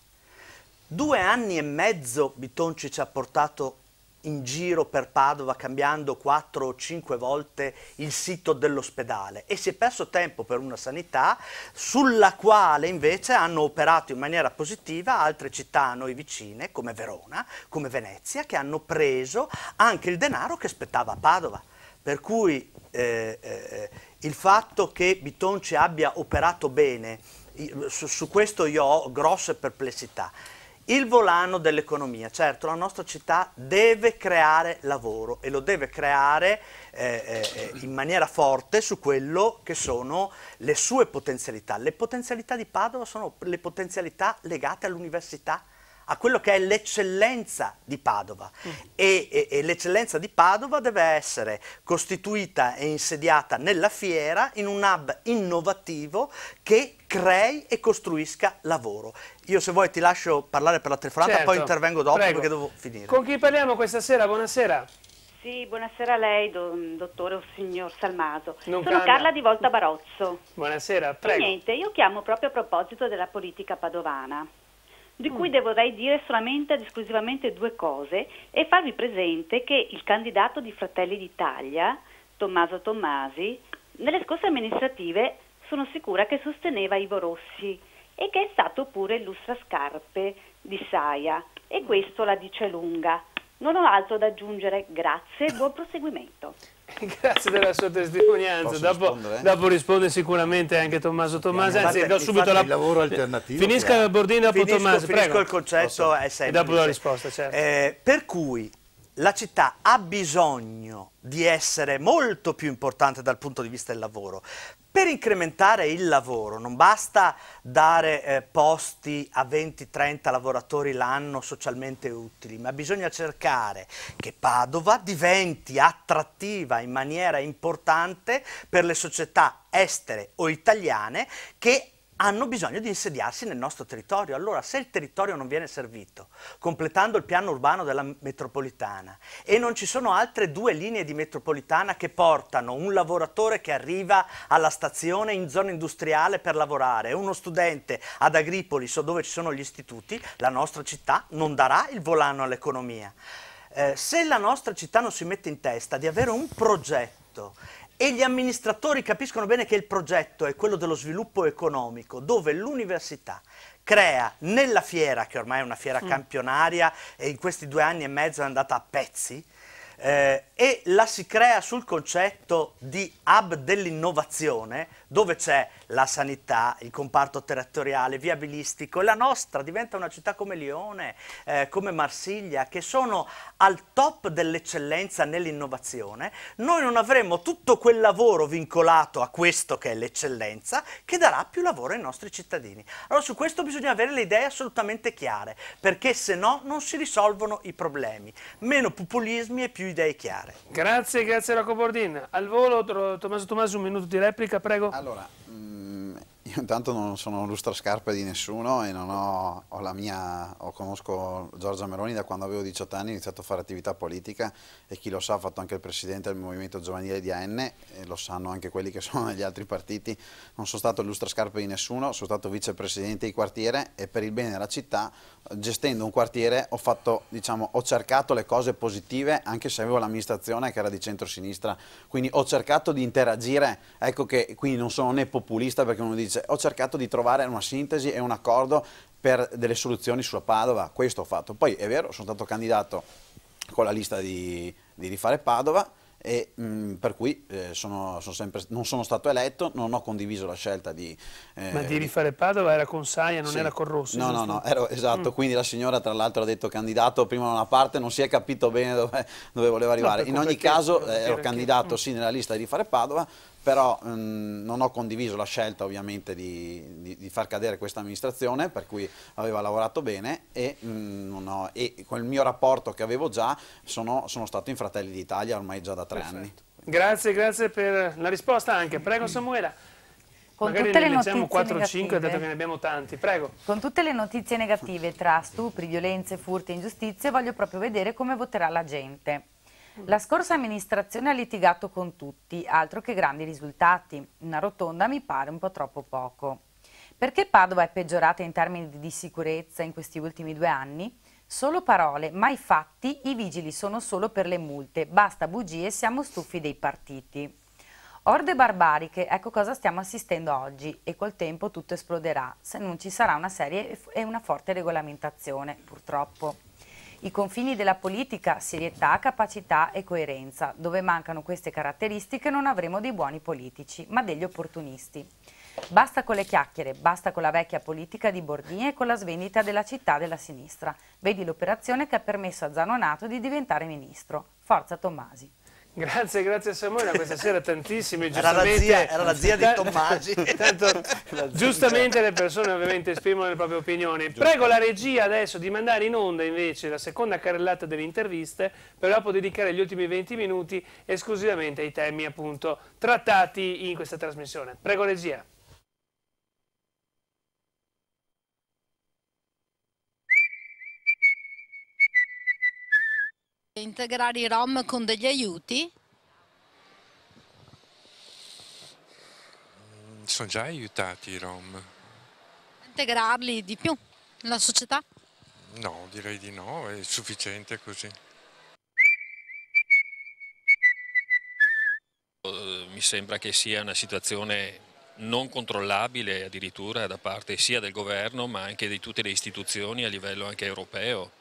Due anni e mezzo Bitonci ci ha portato in giro per Padova cambiando 4 o 5 volte il sito dell'ospedale e si è perso tempo per una sanità sulla quale invece hanno operato in maniera positiva altre città a noi vicine come Verona, come Venezia che hanno preso anche il denaro che spettava a Padova. Per cui eh, eh, il fatto che Bitonci abbia operato bene, su, su questo io ho grosse perplessità il volano dell'economia. Certo, la nostra città deve creare lavoro e lo deve creare eh, eh, in maniera forte su quello che sono le sue potenzialità. Le potenzialità di Padova sono le potenzialità legate all'università a quello che è l'eccellenza di Padova mm. e, e, e l'eccellenza di Padova deve essere costituita e insediata nella fiera in un hub innovativo che crei e costruisca lavoro. Io se vuoi ti lascio parlare per la telefonata, certo. poi intervengo dopo Prego. perché devo finire. Con chi parliamo questa sera? Buonasera. Sì, buonasera a lei, dottore o signor Salmato. Non Sono cambia. Carla di Volta Barozzo. Buonasera, prego. E niente, io chiamo proprio a proposito della politica padovana di cui mm. dovrei dire solamente ed esclusivamente due cose e farvi presente che il candidato di Fratelli d'Italia, Tommaso Tommasi, nelle scorse amministrative sono sicura che sosteneva Ivo Rossi e che è stato pure il lustrascarpe di Saia e mm. questo la dice lunga. Non ho altro da aggiungere, grazie e buon proseguimento. Grazie della sua testimonianza. Dopo, dopo, risponde sicuramente anche Tommaso Tommaso. Anzi, do subito la... il lavoro alternativo. Finisca il bordino dopo finisco, Tommaso. Finisco prego. il concetto, Posso? è semplice. E dopo la risposta, certo. Eh, per cui la città ha bisogno di essere molto più importante dal punto di vista del lavoro. Per incrementare il lavoro non basta dare eh, posti a 20-30 lavoratori l'anno socialmente utili, ma bisogna cercare che Padova diventi attrattiva in maniera importante per le società estere o italiane che hanno bisogno di insediarsi nel nostro territorio. Allora, se il territorio non viene servito, completando il piano urbano della metropolitana, e non ci sono altre due linee di metropolitana che portano un lavoratore che arriva alla stazione in zona industriale per lavorare, uno studente ad Agripoli, so dove ci sono gli istituti, la nostra città non darà il volano all'economia. Eh, se la nostra città non si mette in testa di avere un progetto e gli amministratori capiscono bene che il progetto è quello dello sviluppo economico, dove l'università crea nella fiera, che ormai è una fiera campionaria e in questi due anni e mezzo è andata a pezzi, eh, e la si crea sul concetto di hub dell'innovazione dove c'è la sanità, il comparto territoriale, viabilistico, la nostra diventa una città come Lione, eh, come Marsiglia, che sono al top dell'eccellenza nell'innovazione, noi non avremo tutto quel lavoro vincolato a questo che è l'eccellenza, che darà più lavoro ai nostri cittadini. Allora su questo bisogna avere le idee assolutamente chiare, perché se no non si risolvono i problemi. Meno populismi e più idee chiare. Grazie, grazie Rocco Bordin. Al volo, Tommaso Tommaso, un minuto di replica, prego. Allora, mm, io intanto non sono lustrascarpe di nessuno e non ho, ho, la mia, ho conosco Giorgia Meloni da quando avevo 18 anni, ho iniziato a fare attività politica e chi lo sa ha fatto anche il presidente del movimento giovanile di AN e lo sanno anche quelli che sono negli altri partiti. Non sono stato lustrascarpe di nessuno, sono stato vicepresidente di quartiere e per il bene della città, gestendo un quartiere ho, fatto, diciamo, ho cercato le cose positive anche se avevo l'amministrazione che era di centro-sinistra, quindi ho cercato di interagire, ecco che quindi non sono né populista perché uno dice ho cercato di trovare una sintesi e un accordo per delle soluzioni sulla Padova, questo ho fatto. Poi è vero, sono stato candidato con la lista di, di rifare Padova, e, mh, mm, per cui eh, sono, sono sempre, non sono stato eletto, non ho condiviso la scelta di... Eh, Ma di rifare Padova era con Saia, non sì. era con Rossi? No, no, no, ero, esatto, mm. quindi la signora tra l'altro ha detto candidato prima da una parte, non si è capito bene dove, dove voleva arrivare. No, In ogni caso eh, ero candidato che... Mm. sì nella lista di rifare Padova, però mh, mm, non ho condiviso la scelta ovviamente di, di, di far cadere questa amministrazione per cui aveva lavorato bene e, mh, mm, ho, e con mio rapporto che avevo già sono, sono stato in Fratelli d'Italia ormai già da tre Perfetto. anni. Grazie, grazie per la risposta anche. Prego mm. Samuela. Con Magari tutte ne le leggiamo 4 o 5, dato che ne abbiamo tanti. Prego. Con tutte le notizie negative tra stupri, violenze, furti e ingiustizie, voglio proprio vedere come voterà la gente. La scorsa amministrazione ha litigato con tutti, altro che grandi risultati. Una rotonda mi pare un po' troppo poco. Perché Padova è peggiorata in termini di sicurezza in questi ultimi due anni? Solo parole, mai fatti, i vigili sono solo per le multe, basta bugie, siamo stufi dei partiti. Orde barbariche, ecco cosa stiamo assistendo oggi e col tempo tutto esploderà se non ci sarà una serie e una forte regolamentazione, purtroppo. I confini della politica, serietà, capacità e coerenza. Dove mancano queste caratteristiche non avremo dei buoni politici, ma degli opportunisti. Basta con le chiacchiere, basta con la vecchia politica di Bordini e con la svendita della città della sinistra. Vedi l'operazione che ha permesso a Zanonato di diventare ministro. Forza Tommasi. Grazie, grazie Samuele, questa sera tantissime. Era la zia, era la zia di Tommasi. Tanto, giustamente le persone ovviamente esprimono le proprie opinioni. Prego la regia adesso di mandare in onda invece la seconda carrellata delle interviste per dopo dedicare gli ultimi 20 minuti esclusivamente ai temi appunto trattati in questa trasmissione. Prego regia. integrare i Rom con degli aiuti? Mm, sono già aiutati i Rom. Integrarli di più nella società? No, direi di no, è sufficiente così. Eh, mi sembra che sia una situazione non controllabile addirittura da parte sia del governo ma anche di tutte le istituzioni a livello anche europeo.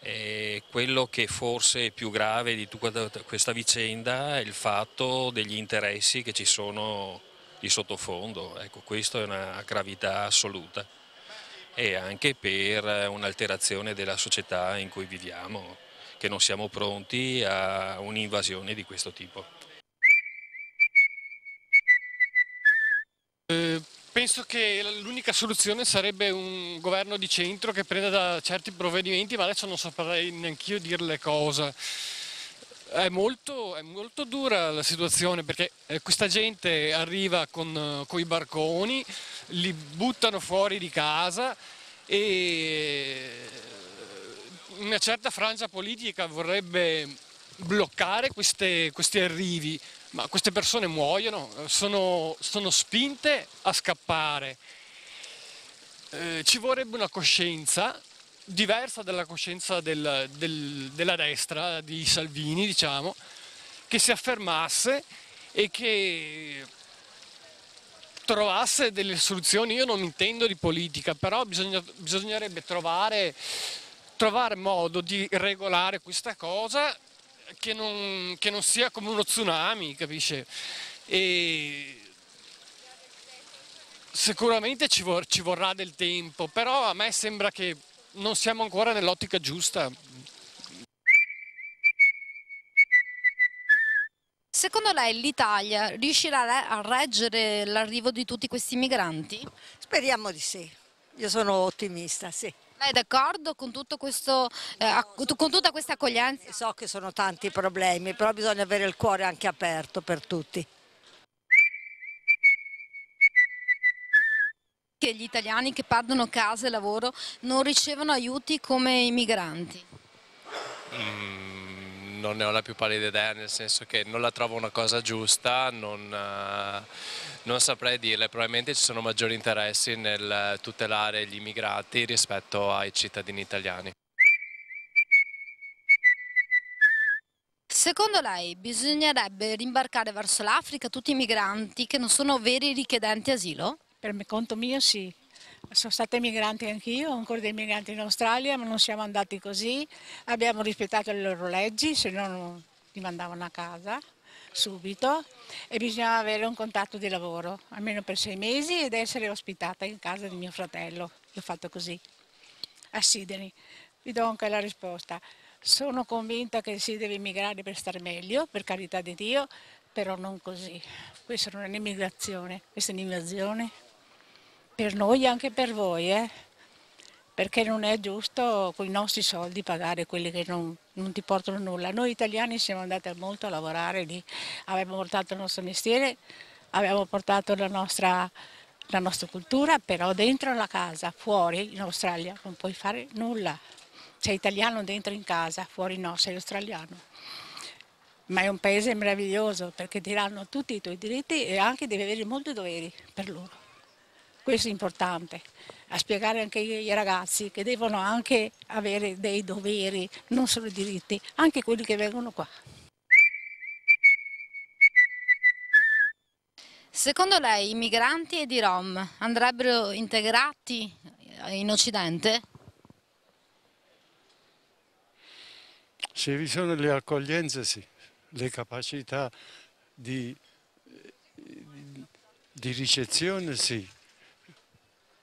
Eh, quello che forse è più grave di tutta questa vicenda è il fatto degli interessi che ci sono di sottofondo. Ecco, questa è una gravità assoluta e anche per un'alterazione della società in cui viviamo, che non siamo pronti a un'invasione di questo tipo. Eh Penso che l'unica soluzione sarebbe un governo di centro che prenda da certi provvedimenti, ma adesso non saprei neanche io dirle cosa. È molto, è molto, dura la situazione perché eh, questa gente arriva con, eh, con i barconi, li buttano fuori di casa e eh, una certa frangia politica vorrebbe bloccare queste, questi arrivi ma queste persone muoiono, eh, sono, sono spinte a scappare. Eh, ci vorrebbe una coscienza diversa dalla coscienza del, del, della destra, di Salvini, diciamo, che si affermasse e che trovasse delle soluzioni. Io non intendo di politica, però bisogna, bisognerebbe trovare, trovare modo di regolare questa cosa che non, che non sia come uno tsunami, capisce? E sicuramente ci, vor, ci, vorrà del tempo, però a me sembra che non siamo ancora nell'ottica giusta. Secondo lei l'Italia riuscirà a reggere l'arrivo di tutti questi migranti? Speriamo di sì, io sono ottimista, sì. Lei è d'accordo con, tutto eh, con, tutta questa accoglienza? So che sono tanti problemi, però bisogna avere il cuore anche aperto per tutti. Che gli italiani che perdono casa e lavoro non ricevono aiuti come i migranti? Mm non ne ho la più pallida idea, nel senso che non la trovo una cosa giusta, non, eh, non saprei dirle, probabilmente ci sono maggiori interessi nel tutelare gli immigrati rispetto ai cittadini italiani. Secondo lei bisognerebbe rimbarcare verso l'Africa tutti i migranti che non sono veri richiedenti asilo? Per me conto mio sì, sono stata emigrante anch'io, ancora dei migranti in Australia, ma non siamo andati così. Abbiamo rispettato le loro leggi, se no ti mandavano a casa subito e bisognava avere un contatto di lavoro, almeno per sei mesi, ed essere ospitata in casa di mio fratello. L'ho fatto così, a Sydney. Vi do anche la risposta. Sono convinta che si deve emigrare per stare meglio, per carità di Dio, però non così. Questa non è un'immigrazione, questa è un'invasione per noi e anche per voi, eh? perché non è giusto con i nostri soldi pagare quelli che non, non, ti portano nulla. Noi italiani siamo andati molto a lavorare lì, abbiamo portato il nostro mestiere, abbiamo portato la nostra, la nostra cultura, però dentro la casa, fuori in Australia, non puoi fare nulla. Sei italiano dentro in casa, fuori no, sei australiano. Ma è un paese meraviglioso perché ti danno tutti i tuoi diritti e anche devi avere molti doveri per loro questo è importante, a spiegare anche ai ragazzi che devono anche avere dei doveri, non solo diritti, anche quelli che vengono qua. Secondo lei i migranti ed i Rom andrebbero integrati in Occidente? Se vi sono le accoglienze sì, le capacità di, di ricezione sì,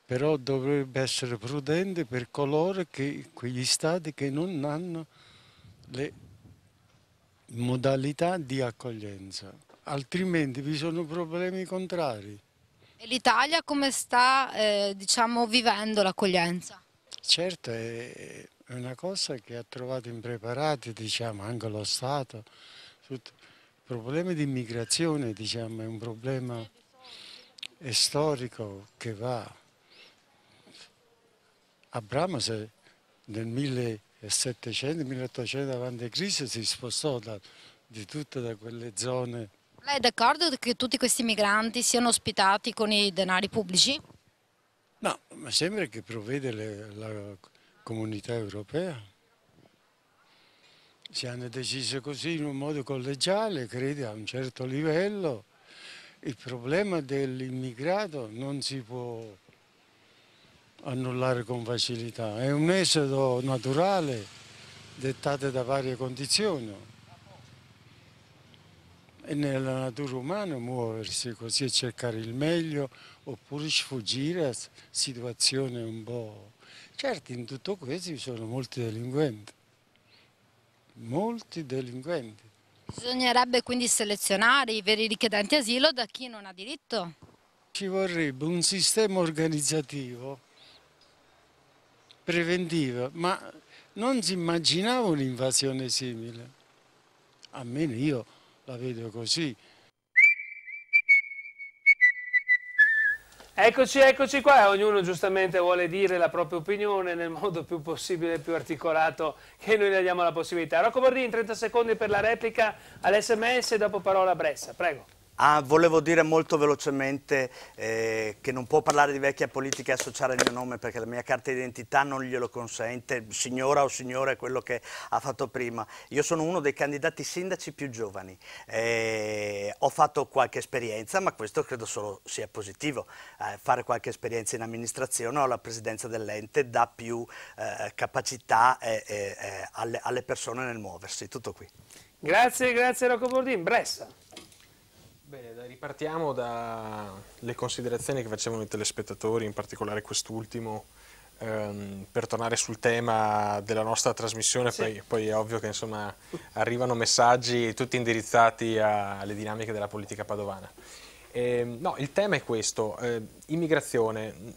però dovrebbe essere prudente per coloro che, quegli stati che non hanno le modalità di accoglienza, altrimenti vi sono problemi contrari. E l'Italia come sta eh, diciamo, vivendo l'accoglienza? Certo, è una cosa che ha trovato impreparati diciamo, anche lo Stato. Il problema di immigrazione diciamo, è un problema storico che va a Brahms nel 1700-1800 a.C. si spostò da, di tutte da quelle zone. Lei è d'accordo che tutti questi migranti siano ospitati con i denari pubblici? No, ma sembra che provvede le, la comunità europea. Si hanno deciso così in un modo collegiale, credo a un certo livello. Il problema dell'immigrato non si può annullare con facilità. È un esodo naturale dettato da varie condizioni. È nella natura umana muoversi così e cercare il meglio oppure sfuggire a situazioni un po'... Certo, in tutto questo ci sono molti delinquenti, molti delinquenti. Bisognerebbe quindi selezionare i veri richiedenti asilo da chi non ha diritto? Ci vorrebbe un sistema organizzativo preventiva, ma non si immaginava un'invasione simile. Almeno io la vedo così. Eccoci, eccoci qua, ognuno giustamente vuole dire la propria opinione nel modo più possibile, più articolato che noi le diamo la possibilità. Rocco Borrini, 30 secondi per la replica all'SMS, dopo parola a Bressa, prego. Ah, volevo dire molto velocemente eh, che non può parlare di vecchia politica e associare il mio nome perché la mia carta d'identità non glielo consente, signora o signore è quello che ha fatto prima. Io sono uno dei candidati sindaci più giovani, eh, ho fatto qualche esperienza ma questo credo solo sia positivo, eh, fare qualche esperienza in amministrazione o alla presidenza dell'ente dà più eh, capacità eh, eh, alle, alle persone nel muoversi, tutto qui. Grazie, grazie Rocco Bordin, Bressa. Bene, ripartiamo dalle considerazioni che facevano i telespettatori, in particolare quest'ultimo, ehm, per tornare sul tema della nostra trasmissione, sì. poi, poi, è ovvio che insomma, arrivano messaggi tutti indirizzati alle dinamiche della politica padovana. Eh, no, il tema è questo, eh, immigrazione,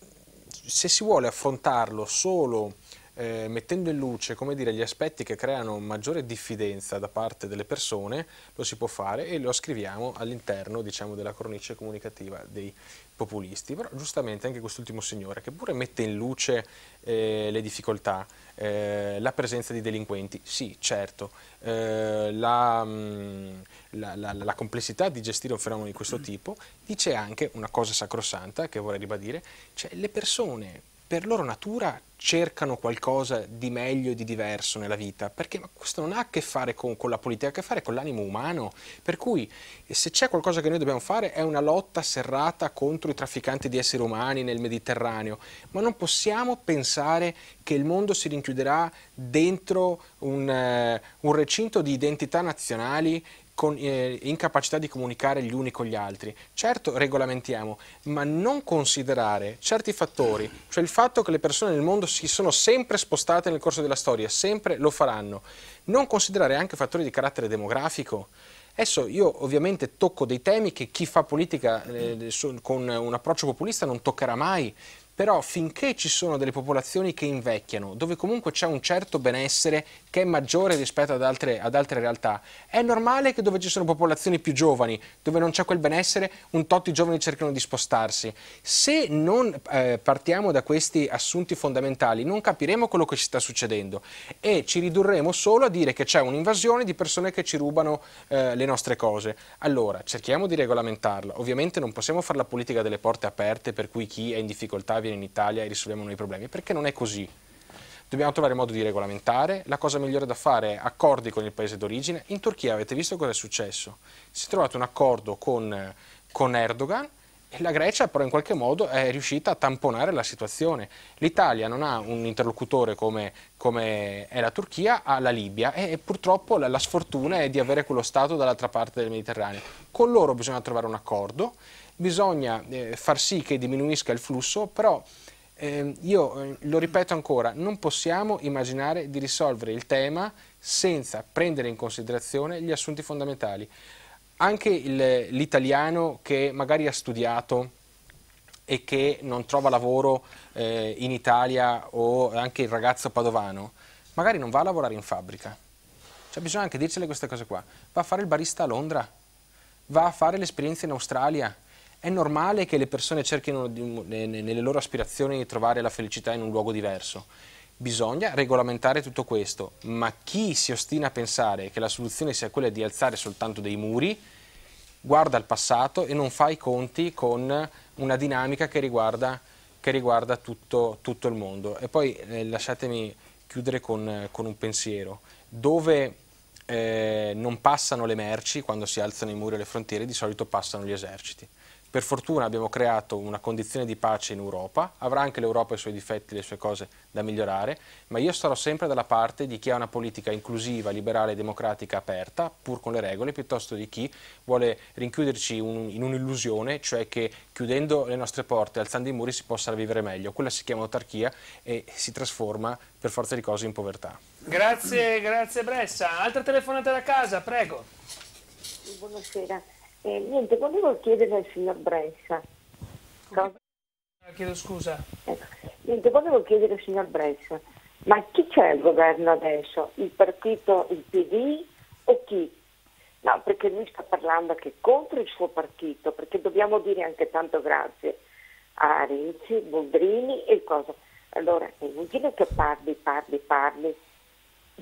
se si vuole affrontarlo solo eh, mettendo in luce dire, gli aspetti che creano maggiore diffidenza da parte delle persone, lo si può fare e lo scriviamo all'interno diciamo, della cornice comunicativa dei populisti. Però giustamente anche quest'ultimo signore, che pure mette in luce eh, le difficoltà, eh, la presenza di delinquenti, sì, certo, eh, la, mh, mm, la, la, la complessità di gestire un fenomeno di questo tipo, dice anche una cosa sacrosanta che vorrei ribadire, cioè le persone per loro natura cercano qualcosa di meglio e di diverso nella vita, perché questo non ha a che fare con, con la politica, ha a che fare con l'animo umano, per cui eh, se c'è qualcosa che noi dobbiamo fare è una lotta serrata contro i trafficanti di esseri umani nel Mediterraneo, ma non possiamo pensare che il mondo si rinchiuderà dentro un, eh, un recinto di identità nazionali con eh, incapacità di comunicare gli uni con gli altri. Certo regolamentiamo, ma non considerare certi fattori, cioè il fatto che le persone nel mondo si sono sempre spostate nel corso della storia, sempre lo faranno, non considerare anche fattori di carattere demografico. Adesso io ovviamente tocco dei temi che chi fa politica eh, su, con un approccio populista non toccherà mai, però finché ci sono delle popolazioni che invecchiano, dove comunque c'è un certo benessere che è maggiore rispetto ad altre, ad altre, realtà, è normale che dove ci sono popolazioni più giovani, dove non c'è quel benessere, un tot i giovani cercano di spostarsi. Se non eh, partiamo da questi assunti fondamentali, non capiremo quello che ci sta succedendo e ci ridurremo solo a dire che c'è un'invasione di persone che ci rubano eh, le nostre cose. Allora, cerchiamo di regolamentarla. Ovviamente non possiamo fare la politica delle porte aperte per cui chi è in difficoltà viene avviene in Italia e risolviamo noi i problemi, perché non è così. Dobbiamo trovare modo di regolamentare, la cosa migliore da fare è accordi con il paese d'origine. In Turchia avete visto cosa è successo? Si è trovato un accordo con, con Erdogan e la Grecia però in qualche modo è riuscita a tamponare la situazione. L'Italia non ha un interlocutore come, come, è la Turchia, ha la Libia e purtroppo la, la sfortuna è di avere quello Stato dall'altra parte del Mediterraneo. Con loro bisogna trovare un accordo bisogna eh, far sì che diminuisca il flusso, però eh, io eh, lo ripeto ancora, non possiamo immaginare di risolvere il tema senza prendere in considerazione gli assunti fondamentali. Anche l'italiano che magari ha studiato e che non trova lavoro eh, in Italia o anche il ragazzo padovano, magari non va a lavorare in fabbrica. Cioè bisogna anche dircele queste cose qua. Va a fare il barista a Londra, va a fare l'esperienza in Australia, è normale che le persone cerchino di, nelle loro aspirazioni di trovare la felicità in un luogo diverso. Bisogna regolamentare tutto questo, ma chi si ostina a pensare che la soluzione sia quella di alzare soltanto dei muri, guarda al passato e non fa i conti con una dinamica che riguarda, che riguarda tutto, tutto, il mondo. E poi eh, lasciatemi chiudere con, con, un pensiero. Dove eh, non passano le merci quando si alzano i muri e le frontiere, di solito passano gli eserciti. Per fortuna abbiamo creato una condizione di pace in Europa, avrà anche l'Europa i suoi difetti, le sue cose da migliorare, ma io starò sempre dalla parte di chi ha una politica inclusiva, liberale, democratica, aperta, pur con le regole, piuttosto di chi vuole rinchiuderci un, in un'illusione, cioè che chiudendo le nostre porte, alzando i muri, si possa vivere meglio. Quella si chiama autarchia e si trasforma per forza di cose in povertà. Grazie, grazie Bressa. Altra telefonata da casa, prego. Buonasera. Eh, niente, volevo chiedere al signor Bressa. Cosa? Eh, chiedo scusa. Eh, niente, volevo chiedere al signor Brescia, ma chi c'è al governo adesso? Il partito, il PD o chi? No, perché lui sta parlando anche contro il suo partito, perché dobbiamo dire anche tanto grazie a Renzi, Boldrini e cosa. Allora è inutile che parli, parli, parli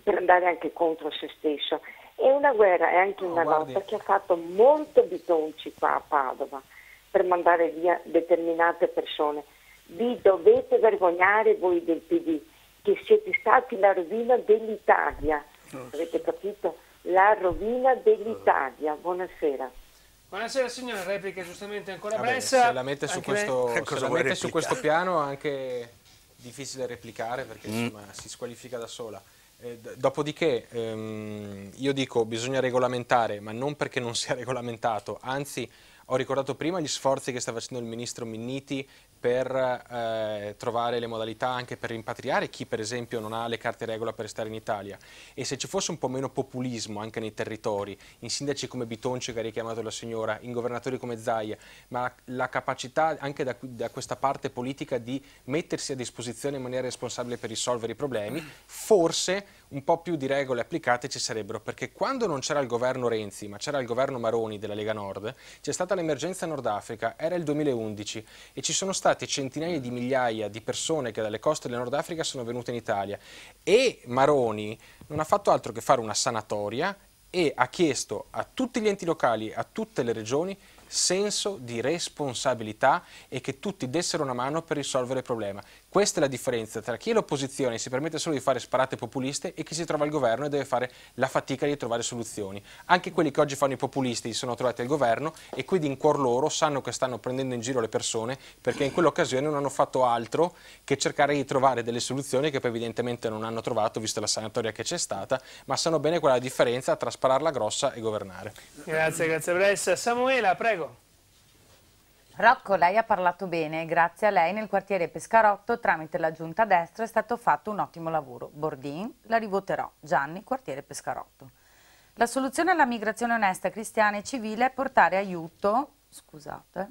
per andare anche contro se stesso. È una guerra è anche una oh, lotta che ha fatto molto bitonci qua a Padova per mandare via determinate persone. Vi dovete vergognare voi del PD, che siete stati la rovina dell'Italia. Oh, Avete capito? La rovina dell'Italia. Buonasera. Buonasera signora, replica giustamente ancora Vabbè, Bressa. Se la mette su, questo, se la ecco, mette su questo piano anche difficile replicare perché mm. insomma, si squalifica da sola. Eh, dopodiché ehm, io dico bisogna regolamentare, ma non perché non sia regolamentato, anzi ho ricordato prima gli sforzi che sta facendo il ministro Minniti per eh, trovare le modalità anche per rimpatriare chi per esempio non ha le carte regola per stare in Italia e se ci fosse un po' meno populismo anche nei territori, in sindaci come Bitonci che ha richiamato la signora, in governatori come Zaia, ma la capacità anche da, da questa parte politica di mettersi a disposizione in maniera responsabile per risolvere i problemi, forse un po' più di regole applicate ci sarebbero, perché quando non c'era il governo Renzi, ma c'era il governo Maroni della Lega Nord, c'è stata l'emergenza Nord Africa, era il 2011 e ci sono state centinaia di migliaia di persone che dalle coste del Nord Africa sono venute in Italia e Maroni non ha fatto altro che fare una sanatoria e ha chiesto a tutti gli enti locali, a tutte le regioni, senso di responsabilità e che tutti dessero una mano per risolvere il problema. Questa è la differenza tra chi è l'opposizione e si permette solo di fare sparate populiste e chi si trova al governo e deve fare la fatica di trovare soluzioni. Anche quelli che oggi fanno i populisti si sono trovati al governo e quindi in cuor loro sanno che stanno prendendo in giro le persone perché in quell'occasione non hanno fatto altro che cercare di trovare delle soluzioni che poi evidentemente non hanno trovato visto la sanatoria che c'è stata, ma sanno bene qual è la differenza tra spararla grossa e governare. Grazie, grazie Bressa. Samuela, prego. Rocco, lei ha parlato bene, grazie a lei nel quartiere Pescarotto tramite la giunta destra è stato fatto un ottimo lavoro. Bordin, la rivoterò. Gianni, quartiere Pescarotto. La soluzione alla migrazione onesta, cristiana e civile è portare aiuto, scusate,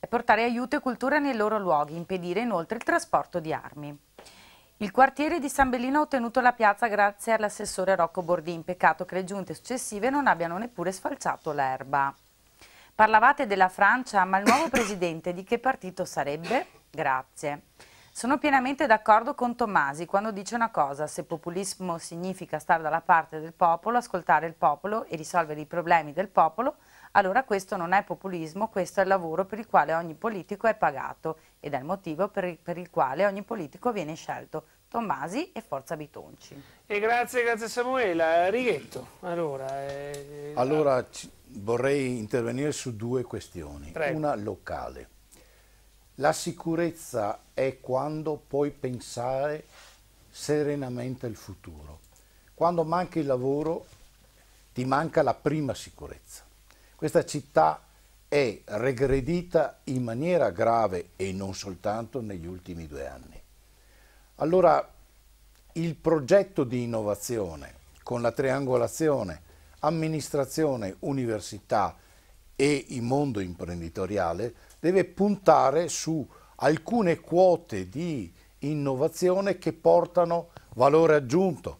è portare aiuto e cultura nei loro luoghi, impedire inoltre il trasporto di armi. Il quartiere di San Bellino ha ottenuto la piazza grazie all'assessore Rocco Bordin, peccato che le giunte successive non abbiano neppure sfalciato l'erba. Parlavate della Francia, ma il nuovo presidente di che partito sarebbe? Grazie. Sono pienamente d'accordo con Tommasi quando dice una cosa, se populismo significa stare dalla parte del popolo, ascoltare il popolo e risolvere i problemi del popolo, allora questo non è populismo, questo è il lavoro per il quale ogni politico è pagato ed è il motivo per il, per il quale ogni politico viene scelto. Tommasi e Forza Bitonci. E grazie, grazie Samuela. Eh, Righetto, allora... Eh, allora la... vorrei intervenire su due questioni. Prego. Una locale. La sicurezza è quando puoi pensare serenamente al futuro. Quando manca il lavoro ti manca la prima sicurezza. Questa città è regredita in maniera grave e non soltanto negli ultimi due anni. Allora il progetto di innovazione con la triangolazione amministrazione, università e il mondo imprenditoriale deve puntare su alcune quote di innovazione che portano valore aggiunto.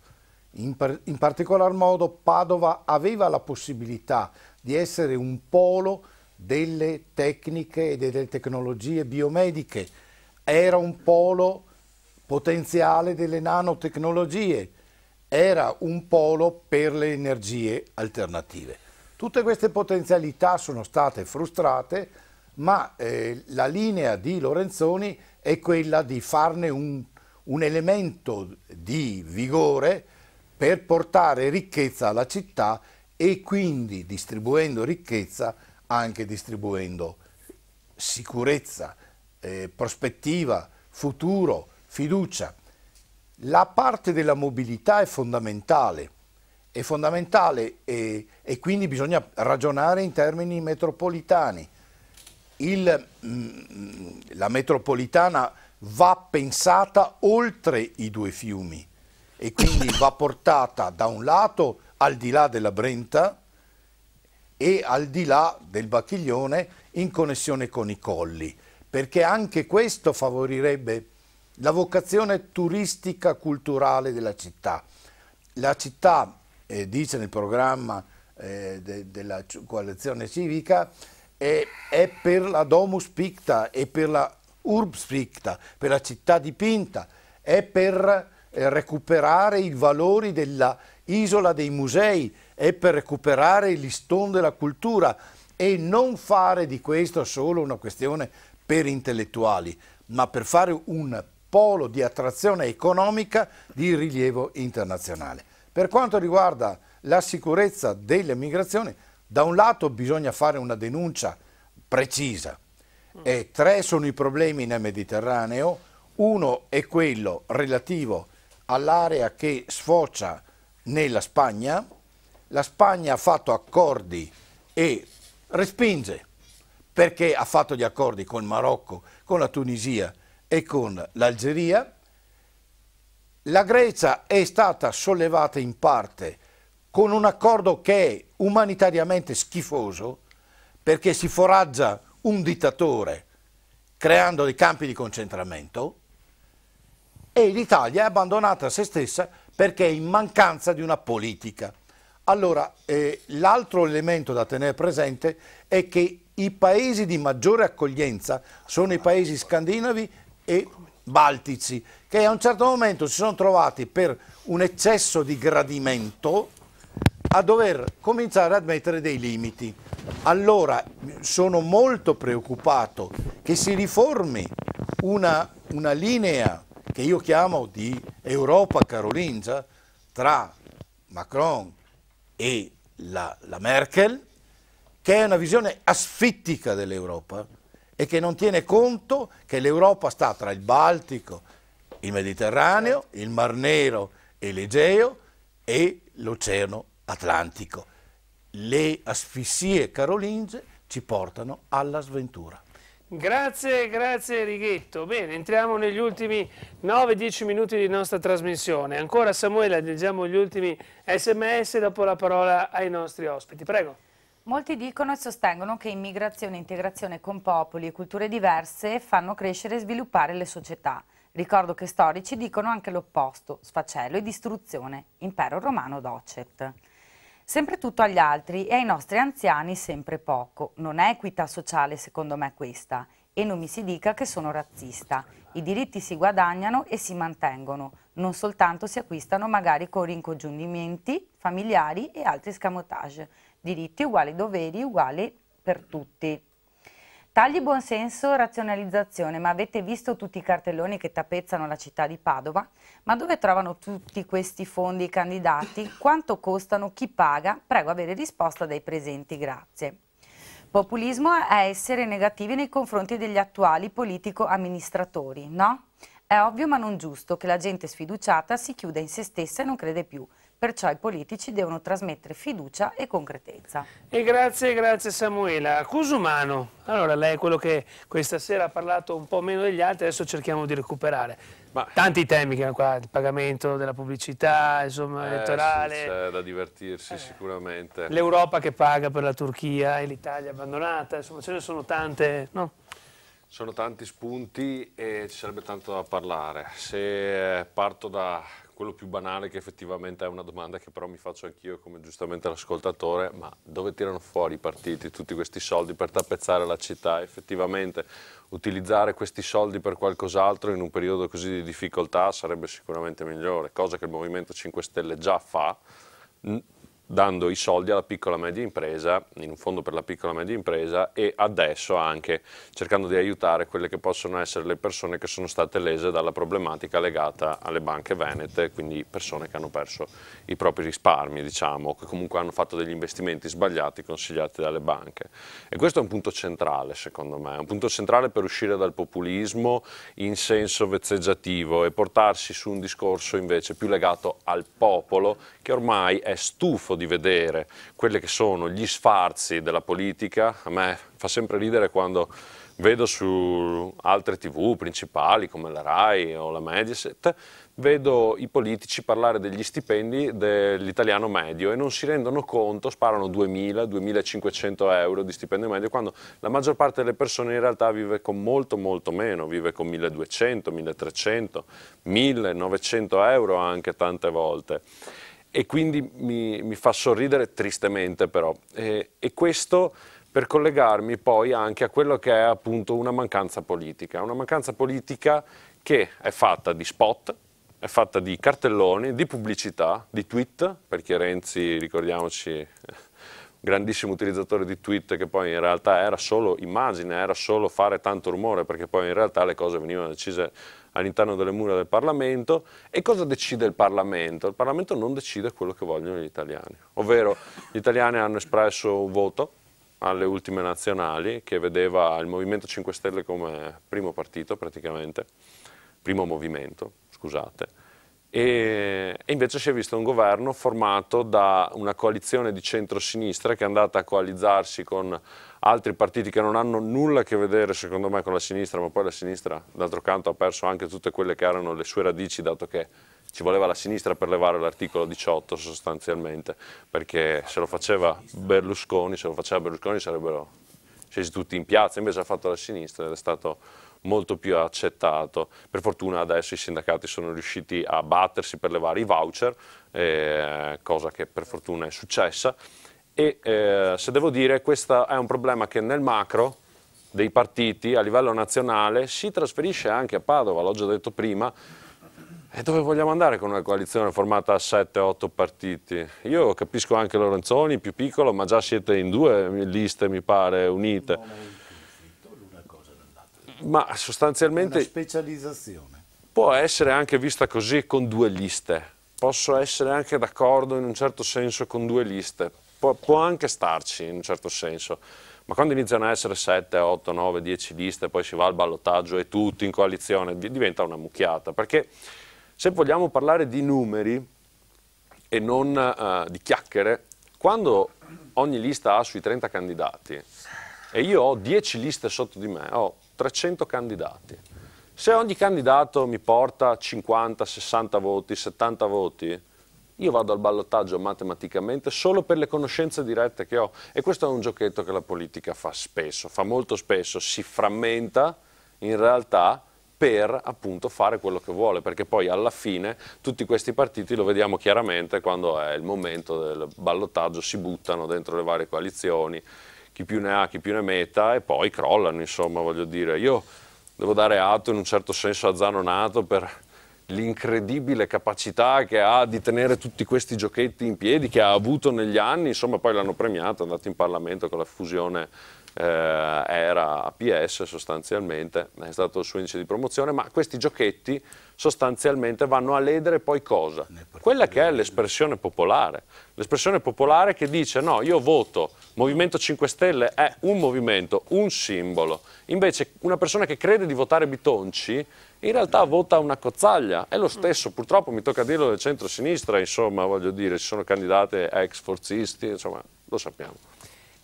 In, par in particolar modo Padova aveva la possibilità di essere un polo delle tecniche e delle tecnologie biomediche, era un polo potenziale delle nanotecnologie, era un polo per le energie alternative. Tutte queste potenzialità sono state frustrate, ma eh, la linea di Lorenzoni è quella di farne un, un elemento di vigore per portare ricchezza alla città e quindi distribuendo ricchezza anche distribuendo sicurezza, eh, prospettiva, futuro, fiducia. La parte della mobilità è fondamentale, è fondamentale e, e quindi bisogna ragionare in termini metropolitani. Il, mm, la metropolitana va pensata oltre i due fiumi e quindi va portata da un lato al di là della Brenta e al di là del Bacchiglione in connessione con i colli, perché anche questo favorirebbe la vocazione turistica culturale della città. La città, eh, dice nel programma eh, de, della coalizione civica, è, è, per la domus picta, e per la urbs picta, per la città dipinta, è per eh, recuperare i valori dell'isola dei musei, è per recuperare l'istone della cultura e non fare di questo solo una questione per intellettuali, ma per fare un polo di attrazione economica di rilievo internazionale. Per quanto riguarda la sicurezza delle migrazioni, da un lato bisogna fare una denuncia precisa. Mm. E tre sono i problemi nel Mediterraneo. Uno è quello relativo all'area che sfocia nella Spagna. La Spagna ha fatto accordi e respinge perché ha fatto gli accordi con il Marocco, con la Tunisia e con l'Algeria. La Grecia è stata sollevata in parte con un accordo che è umanitariamente schifoso perché si foraggia un dittatore creando dei campi di concentramento e l'Italia è abbandonata a se stessa perché è in mancanza di una politica. Allora, eh, l'altro elemento da tenere presente è che i paesi di maggiore accoglienza sono i paesi scandinavi e Baltici, che a un certo momento si sono trovati per un eccesso di gradimento a dover cominciare ad mettere dei limiti. Allora sono molto preoccupato che si riformi una, una linea che io chiamo di Europa carolingia tra Macron e la, la Merkel, che è una visione asfittica dell'Europa, e che non tiene conto che l'Europa sta tra il Baltico, il Mediterraneo, il Mar Nero e l'Egeo e l'Oceano Atlantico. Le asfissie carolinge ci portano alla sventura. Grazie, grazie Righetto. Bene, entriamo negli ultimi 9-10 minuti di nostra trasmissione. Ancora Samuela, leggiamo gli ultimi sms dopo la parola ai nostri ospiti. Prego. Molti dicono e sostengono che immigrazione, integrazione con popoli e culture diverse fanno crescere e sviluppare le società. Ricordo che storici dicono anche l'opposto, sfacelo e distruzione, impero romano docet. Sempre tutto agli altri e ai nostri anziani sempre poco. Non è equità sociale secondo me questa. E non mi si dica che sono razzista. I diritti si guadagnano e si mantengono, non soltanto si acquistano magari con rincongiungimenti familiari e altri scamotage diritti uguali, doveri uguali per tutti. Tagli buonsenso, razionalizzazione, ma avete visto tutti i cartelloni che tappezzano la città di Padova? Ma dove trovano tutti questi fondi i candidati? Quanto costano? Chi paga? Prego avere risposta dai presenti, grazie. Populismo è essere negativi nei confronti degli attuali politico-amministratori, no? È ovvio ma non giusto che la gente sfiduciata si chiuda in se stessa e non crede più Perciò i politici devono trasmettere fiducia e concretezza. E grazie, grazie Samuela. Cusumano, allora lei è quello che questa sera ha parlato un po' meno degli altri, adesso cerchiamo di recuperare. Ma... Tanti temi che hanno qua, il pagamento della pubblicità, insomma, eh, elettorale. Sì, c'è da divertirsi eh. sicuramente. L'Europa che paga per la Turchia e l'Italia abbandonata, insomma ce ne sono tante, no? Sono tanti spunti e ci sarebbe tanto da parlare. Se eh, parto da quello più banale che effettivamente è una domanda che però mi faccio anch'io come giustamente l'ascoltatore, ma dove tirano fuori i partiti tutti questi soldi per tappezzare la città? Effettivamente utilizzare questi soldi per qualcos'altro in un periodo così di difficoltà sarebbe sicuramente migliore, cosa che il Movimento 5 Stelle già fa, dando i soldi alla piccola e media impresa, in un fondo per la piccola e media impresa e adesso anche cercando di aiutare quelle che possono essere le persone che sono state lese dalla problematica legata alle banche venete, quindi persone che hanno perso i propri risparmi, diciamo, che comunque hanno fatto degli investimenti sbagliati consigliati dalle banche. E questo è un punto centrale, secondo me, un punto centrale per uscire dal populismo in senso vezzeggiativo e portarsi su un discorso invece più legato al popolo che ormai è stufo di di vedere quelli che sono gli sfarzi della politica, a me fa sempre ridere quando vedo su altre tv principali come la RAI o la Mediaset, vedo i politici parlare degli stipendi dell'italiano medio e non si rendono conto, sparano 2.000-2.500 euro di stipendio medio, quando la maggior parte delle persone in realtà vive con molto molto meno, vive con 1.200, 1.300, 1.900 euro anche tante volte e quindi mi, mi, fa sorridere tristemente però. E, e, questo per collegarmi poi anche a quello che è appunto una mancanza politica, una mancanza politica che è fatta di spot, è fatta di cartelloni, di pubblicità, di tweet, perché Renzi, ricordiamoci, grandissimo utilizzatore di tweet che poi in realtà era solo immagine, era solo fare tanto rumore, perché poi in realtà le cose venivano decise all'interno delle mura del Parlamento e cosa decide il Parlamento? Il Parlamento non decide quello che vogliono gli italiani, ovvero gli italiani hanno espresso un voto alle ultime nazionali che vedeva il Movimento 5 Stelle come primo partito praticamente, primo movimento, scusate, e, e invece si è visto un governo formato da una coalizione di centrosinistra che è andata a coalizzarsi con altri partiti che non hanno nulla a che vedere secondo me con la sinistra, ma poi la sinistra d'altro canto ha perso anche tutte quelle che erano le sue radici, dato che ci voleva la sinistra per levare l'articolo 18 sostanzialmente, perché se lo faceva Berlusconi, se lo faceva Berlusconi sarebbero scesi tutti in piazza, invece ha fatto la sinistra ed è stato molto più accettato. Per fortuna adesso i sindacati sono riusciti a battersi per levare i voucher, eh, cosa che per fortuna è successa. E eh, se devo dire, questo è un problema che nel macro dei partiti a livello nazionale si trasferisce anche a Padova, l'ho già detto prima, e dove vogliamo andare con una coalizione formata a 7-8 partiti? Io capisco anche Lorenzoni, più piccolo, ma già siete in due liste, mi pare, unite. Ma sostanzialmente... Una specializzazione. Può essere anche vista così con due liste. Posso essere anche d'accordo in un certo senso con due liste. Pu può anche starci in un certo senso. Ma quando iniziano a essere 7, 8, 9, 10 liste, poi si va al ballottaggio e tutti in coalizione, diventa una mucchiata. Perché se vogliamo parlare di numeri e non uh, di chiacchiere, quando ogni lista ha sui 30 candidati e io ho 10 liste sotto di me, ho 300 candidati. Se ogni candidato mi porta 50, 60 voti, 70 voti, io vado al ballottaggio matematicamente solo per le conoscenze dirette che ho. E questo è un giochetto che la politica fa spesso, fa molto spesso, si frammenta in realtà per appunto fare quello che vuole, perché poi alla fine tutti questi partiti lo vediamo chiaramente quando è il momento del ballottaggio, si buttano dentro le varie coalizioni chi più ne ha, chi più ne metta e poi crollano, insomma, voglio dire. Io devo dare atto in un certo senso a Zanonato per l'incredibile capacità che ha di tenere tutti questi giochetti in piedi che ha avuto negli anni, insomma poi l'hanno premiato, è andato in Parlamento con la fusione eh, era APS sostanzialmente, è stato il suo indice di promozione, ma questi giochetti sostanzialmente vanno a ledere poi cosa? Quella che è l'espressione popolare, l'espressione popolare che dice no, io voto, Movimento 5 Stelle è un movimento, un simbolo, invece una persona che crede di votare Bitonci in realtà eh. vota una cozzaglia, è lo stesso, purtroppo mi tocca dirlo del centro-sinistra, insomma voglio dire, ci sono candidate ex forzisti, insomma lo sappiamo.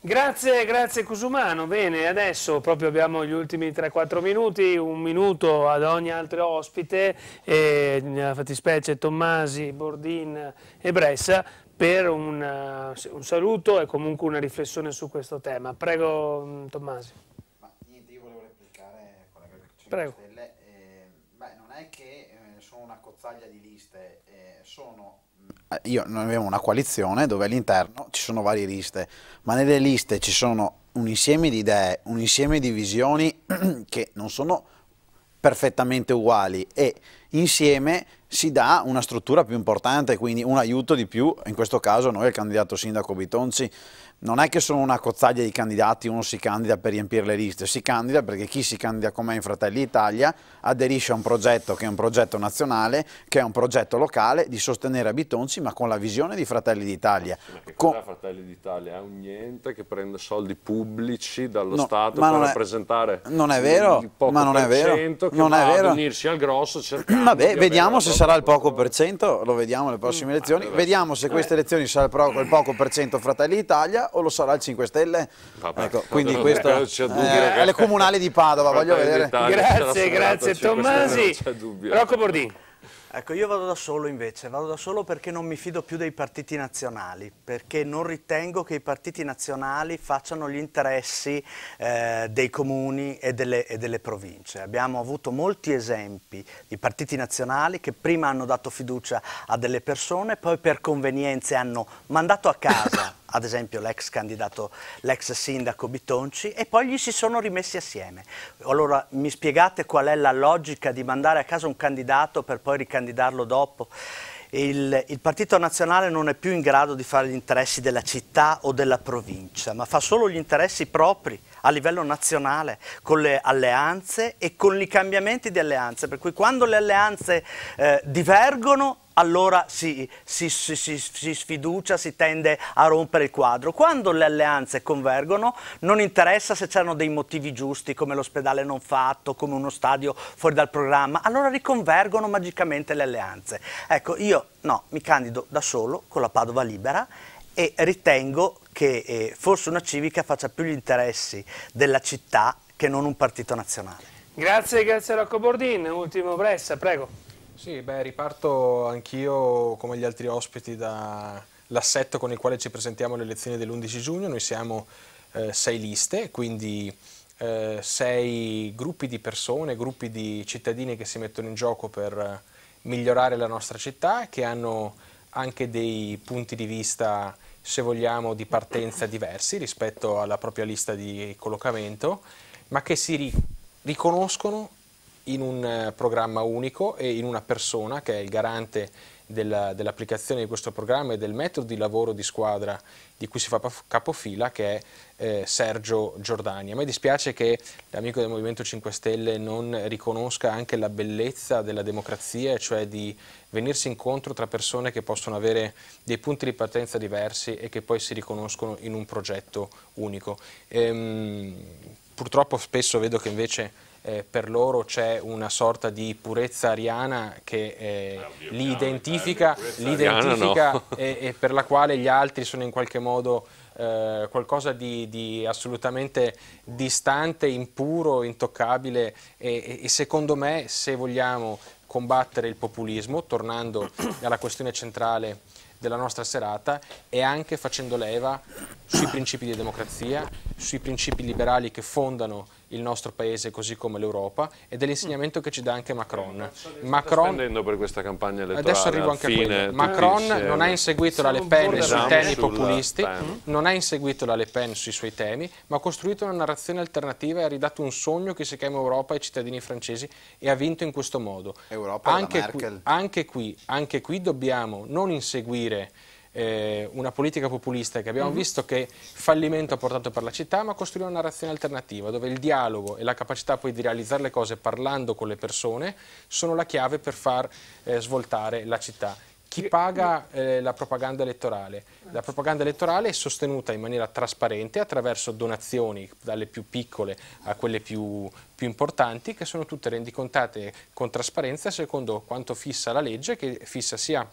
Grazie, grazie Cusumano. Bene, adesso proprio abbiamo gli ultimi 3-4 minuti, un minuto ad ogni altro ospite, eh, nella fattispecie Tommasi, Bordin e Bressa, per un, eh, un saluto e comunque una riflessione su questo tema. Prego mm, Tommasi. Ma niente, io volevo replicare, collega 5 Prego. Stelle. Eh, beh, non è che eh, sono una cozzaglia di liste, eh, sono eh, io, noi abbiamo una coalizione dove all'interno ci sono varie liste, ma nelle liste ci sono un insieme di idee, un insieme di visioni che non sono perfettamente uguali e insieme si dà una struttura più importante, quindi un aiuto di più, in questo caso noi il candidato sindaco Bitonci non è che sono una cozzaglia di candidati, uno si candida per riempire le liste, si candida perché chi si candida come in Fratelli Italia aderisce a un progetto che è un progetto nazionale, che è un progetto locale di sostenere Abitonci ma con la visione di Fratelli d'Italia. Perché con... Fratelli d'Italia? È un niente che prende soldi pubblici dallo no, Stato per rappresentare non è vero, ma non è vero, che non è vero. ad unirsi al grosso Vabbè, vediamo se sarà il poco per cento, lo vediamo nelle prossime mm, elezioni, vediamo se queste eh. elezioni sarà il poco per cento Fratelli d'Italia o lo sarà il 5 Stelle? Vabbè, ecco, quindi questo eh, che... è le comunale di Padova, voglio vedere. grazie, grazie Tommasi. Rocco Bordini. Ecco, io vado da solo invece, vado da solo perché non mi fido più dei partiti nazionali, perché non ritengo che i partiti nazionali facciano gli interessi eh, dei comuni e delle, e delle, province. Abbiamo avuto molti esempi di partiti nazionali che prima hanno dato fiducia a delle persone, poi per convenienze hanno mandato a casa ad esempio l'ex candidato, l'ex sindaco Bitonci, e poi gli si sono rimessi assieme. Allora mi spiegate qual è la logica di mandare a casa un candidato per poi ricandidarlo dopo? Il, il, Partito Nazionale non è più in grado di fare gli interessi della città o della provincia, ma fa solo gli interessi propri a livello nazionale, con le alleanze e con i cambiamenti di alleanze. Per cui quando le alleanze eh, divergono allora si, si, si, si, sfiducia, si tende a rompere il quadro. Quando le alleanze convergono non interessa se c'erano dei motivi giusti come l'ospedale non fatto, come uno stadio fuori dal programma, allora riconvergono magicamente le alleanze. Ecco, io no, mi candido da solo con la Padova libera e ritengo che eh, forse una civica faccia più gli interessi della città che non un partito nazionale. Grazie, grazie Rocco Bordin. Ultimo Bressa, prego. Sì, beh, riparto anch'io come gli altri ospiti dall'assetto con il quale ci presentiamo alle elezioni dell'11 giugno. Noi siamo eh, sei liste, quindi eh, sei gruppi di persone, gruppi di cittadini che si mettono in gioco per eh, migliorare la nostra città, che hanno anche dei punti di vista, se vogliamo, di partenza diversi rispetto alla propria lista di collocamento, ma che si ri riconoscono in un eh, programma unico e in una persona che è il garante dell'applicazione di questo programma e del metodo di lavoro di squadra di cui si fa capofila che è eh, Sergio Giordani. A me dispiace che l'amico del Movimento 5 Stelle non riconosca anche la bellezza della democrazia, cioè di venirsi incontro tra persone che possono avere dei punti di partenza diversi e che poi si riconoscono in un progetto unico. Ehm, purtroppo spesso vedo che invece eh, per loro c'è una sorta di purezza ariana che eh, ah, eh li identifica, li identifica no. e, e, per la quale gli altri sono in qualche modo eh, qualcosa di, di, assolutamente distante, impuro, intoccabile e, e secondo me se vogliamo combattere il populismo, tornando alla questione centrale della nostra serata e anche facendo leva sui principi di democrazia, sui principi liberali che fondano il nostro paese così come l'Europa ed è l'insegnamento mm. che ci dà anche Macron. Eh, Macron sta per questa campagna elettorale. Adesso arrivo anche a quello. Macron non ha eh, inseguito la Le Pen sui temi populisti, non ha inseguito la Le Pen sui suoi temi, ma ha costruito una narrazione alternativa e ha ridato un sogno che si chiama Europa ai cittadini francesi e ha vinto in questo modo. Europa anche qui, anche qui, anche qui dobbiamo non inseguire eh, una politica populista che abbiamo mm -hmm. visto che fallimento ha portato per la città, ma costruire una narrazione alternativa dove il dialogo e la capacità poi di realizzare le cose parlando con le persone sono la chiave per far eh, svoltare la città. Chi paga eh, la propaganda elettorale? La propaganda elettorale è sostenuta in maniera trasparente attraverso donazioni dalle più piccole a quelle più, più importanti che sono tutte rendicontate con trasparenza secondo quanto fissa la legge che fissa sia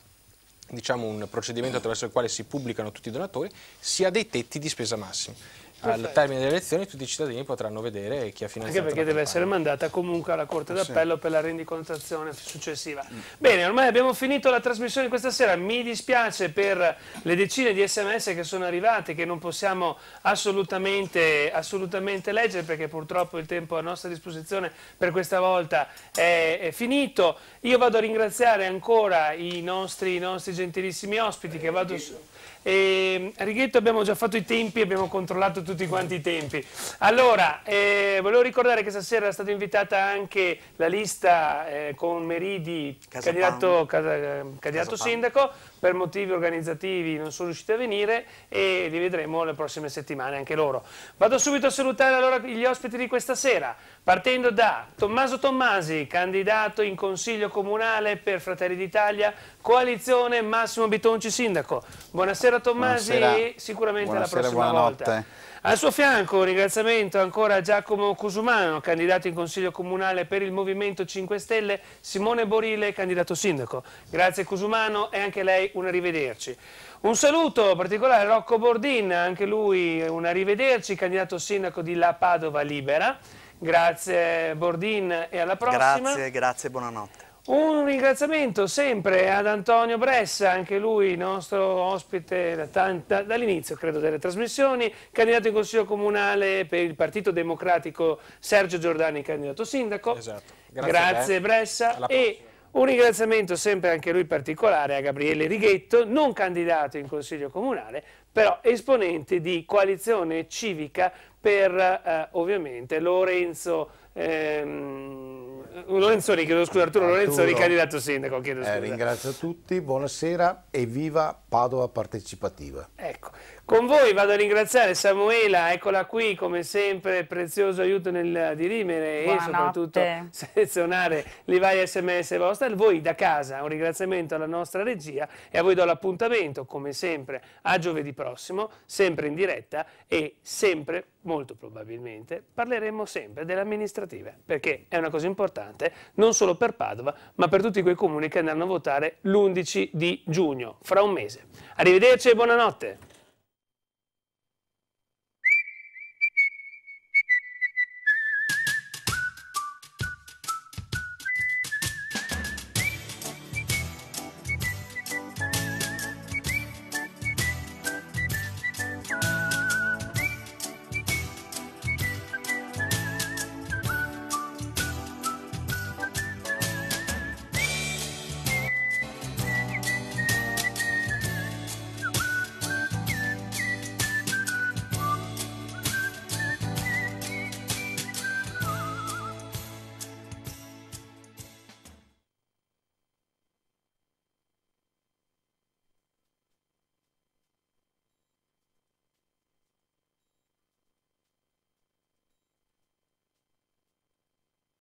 diciamo, un procedimento attraverso il quale si pubblicano tutti i donatori, si ha dei tetti di spesa massima al termine delle elezioni tutti i cittadini potranno vedere chi ha finanziato Anche perché deve essere mandata comunque alla Corte d'Appello sì. per la rendicontazione successiva. Mm. Bene, ormai abbiamo finito la trasmissione di questa sera, mi dispiace per le decine di sms che sono arrivate che non possiamo assolutamente, assolutamente leggere perché purtroppo il tempo a nostra disposizione per questa volta è, è finito. Io vado a ringraziare ancora i nostri, i nostri gentilissimi ospiti eh, che vado... Su e, ehm, Righetto abbiamo già fatto i tempi, abbiamo controllato tutti quanti i tempi. Allora, eh, volevo ricordare che stasera è stata invitata anche la lista eh, con Meridi, Casapan. candidato, ehm, candidato Casapan. sindaco per motivi organizzativi non sono riusciti a venire e li vedremo le prossime settimane anche loro. Vado subito a salutare allora gli ospiti di questa sera, partendo da Tommaso Tommasi, candidato in Consiglio Comunale per Fratelli d'Italia, coalizione Massimo Bitonci Sindaco. Buonasera Tommasi buonasera. e sicuramente buonasera, alla prossima buonanotte. volta. Al suo fianco un ringraziamento ancora a Giacomo Cusumano, candidato in Consiglio Comunale per il Movimento 5 Stelle, Simone Borile, candidato sindaco. Grazie Cusumano e anche lei un arrivederci. Un saluto particolare a Rocco Bordin, anche lui un arrivederci, candidato sindaco di La Padova Libera. Grazie Bordin e alla prossima. Grazie, grazie, buonanotte. Un ringraziamento sempre ad Antonio Bressa, anche lui nostro ospite dall'inizio credo delle trasmissioni, candidato in consiglio comunale per il Partito Democratico Sergio Giordani, candidato sindaco. Esatto. Grazie, Grazie Bressa. E un ringraziamento sempre anche lui particolare a Gabriele Righetto, non candidato in consiglio comunale, però esponente di coalizione civica per eh, ovviamente Lorenzo Ehm, Lorenzoni, chiedo scusa, Arturo, Arturo Lorenzoni, candidato sindaco, chiedo eh, scusa. Eh, ringrazio tutti, buonasera e viva Padova partecipativa. Ecco. Con voi vado a ringraziare Samuela, eccola qui come sempre, prezioso aiuto nel dirimere Buonanotte. e soprattutto selezionare le varie sms vostre. Voi da casa un ringraziamento alla nostra regia e a voi do l'appuntamento come sempre a giovedì prossimo, sempre in diretta e sempre molto probabilmente parleremo sempre delle amministrative perché è una cosa importante non solo per Padova ma per tutti quei comuni che andranno a votare l'11 di giugno, fra un mese. Arrivederci e buonanotte!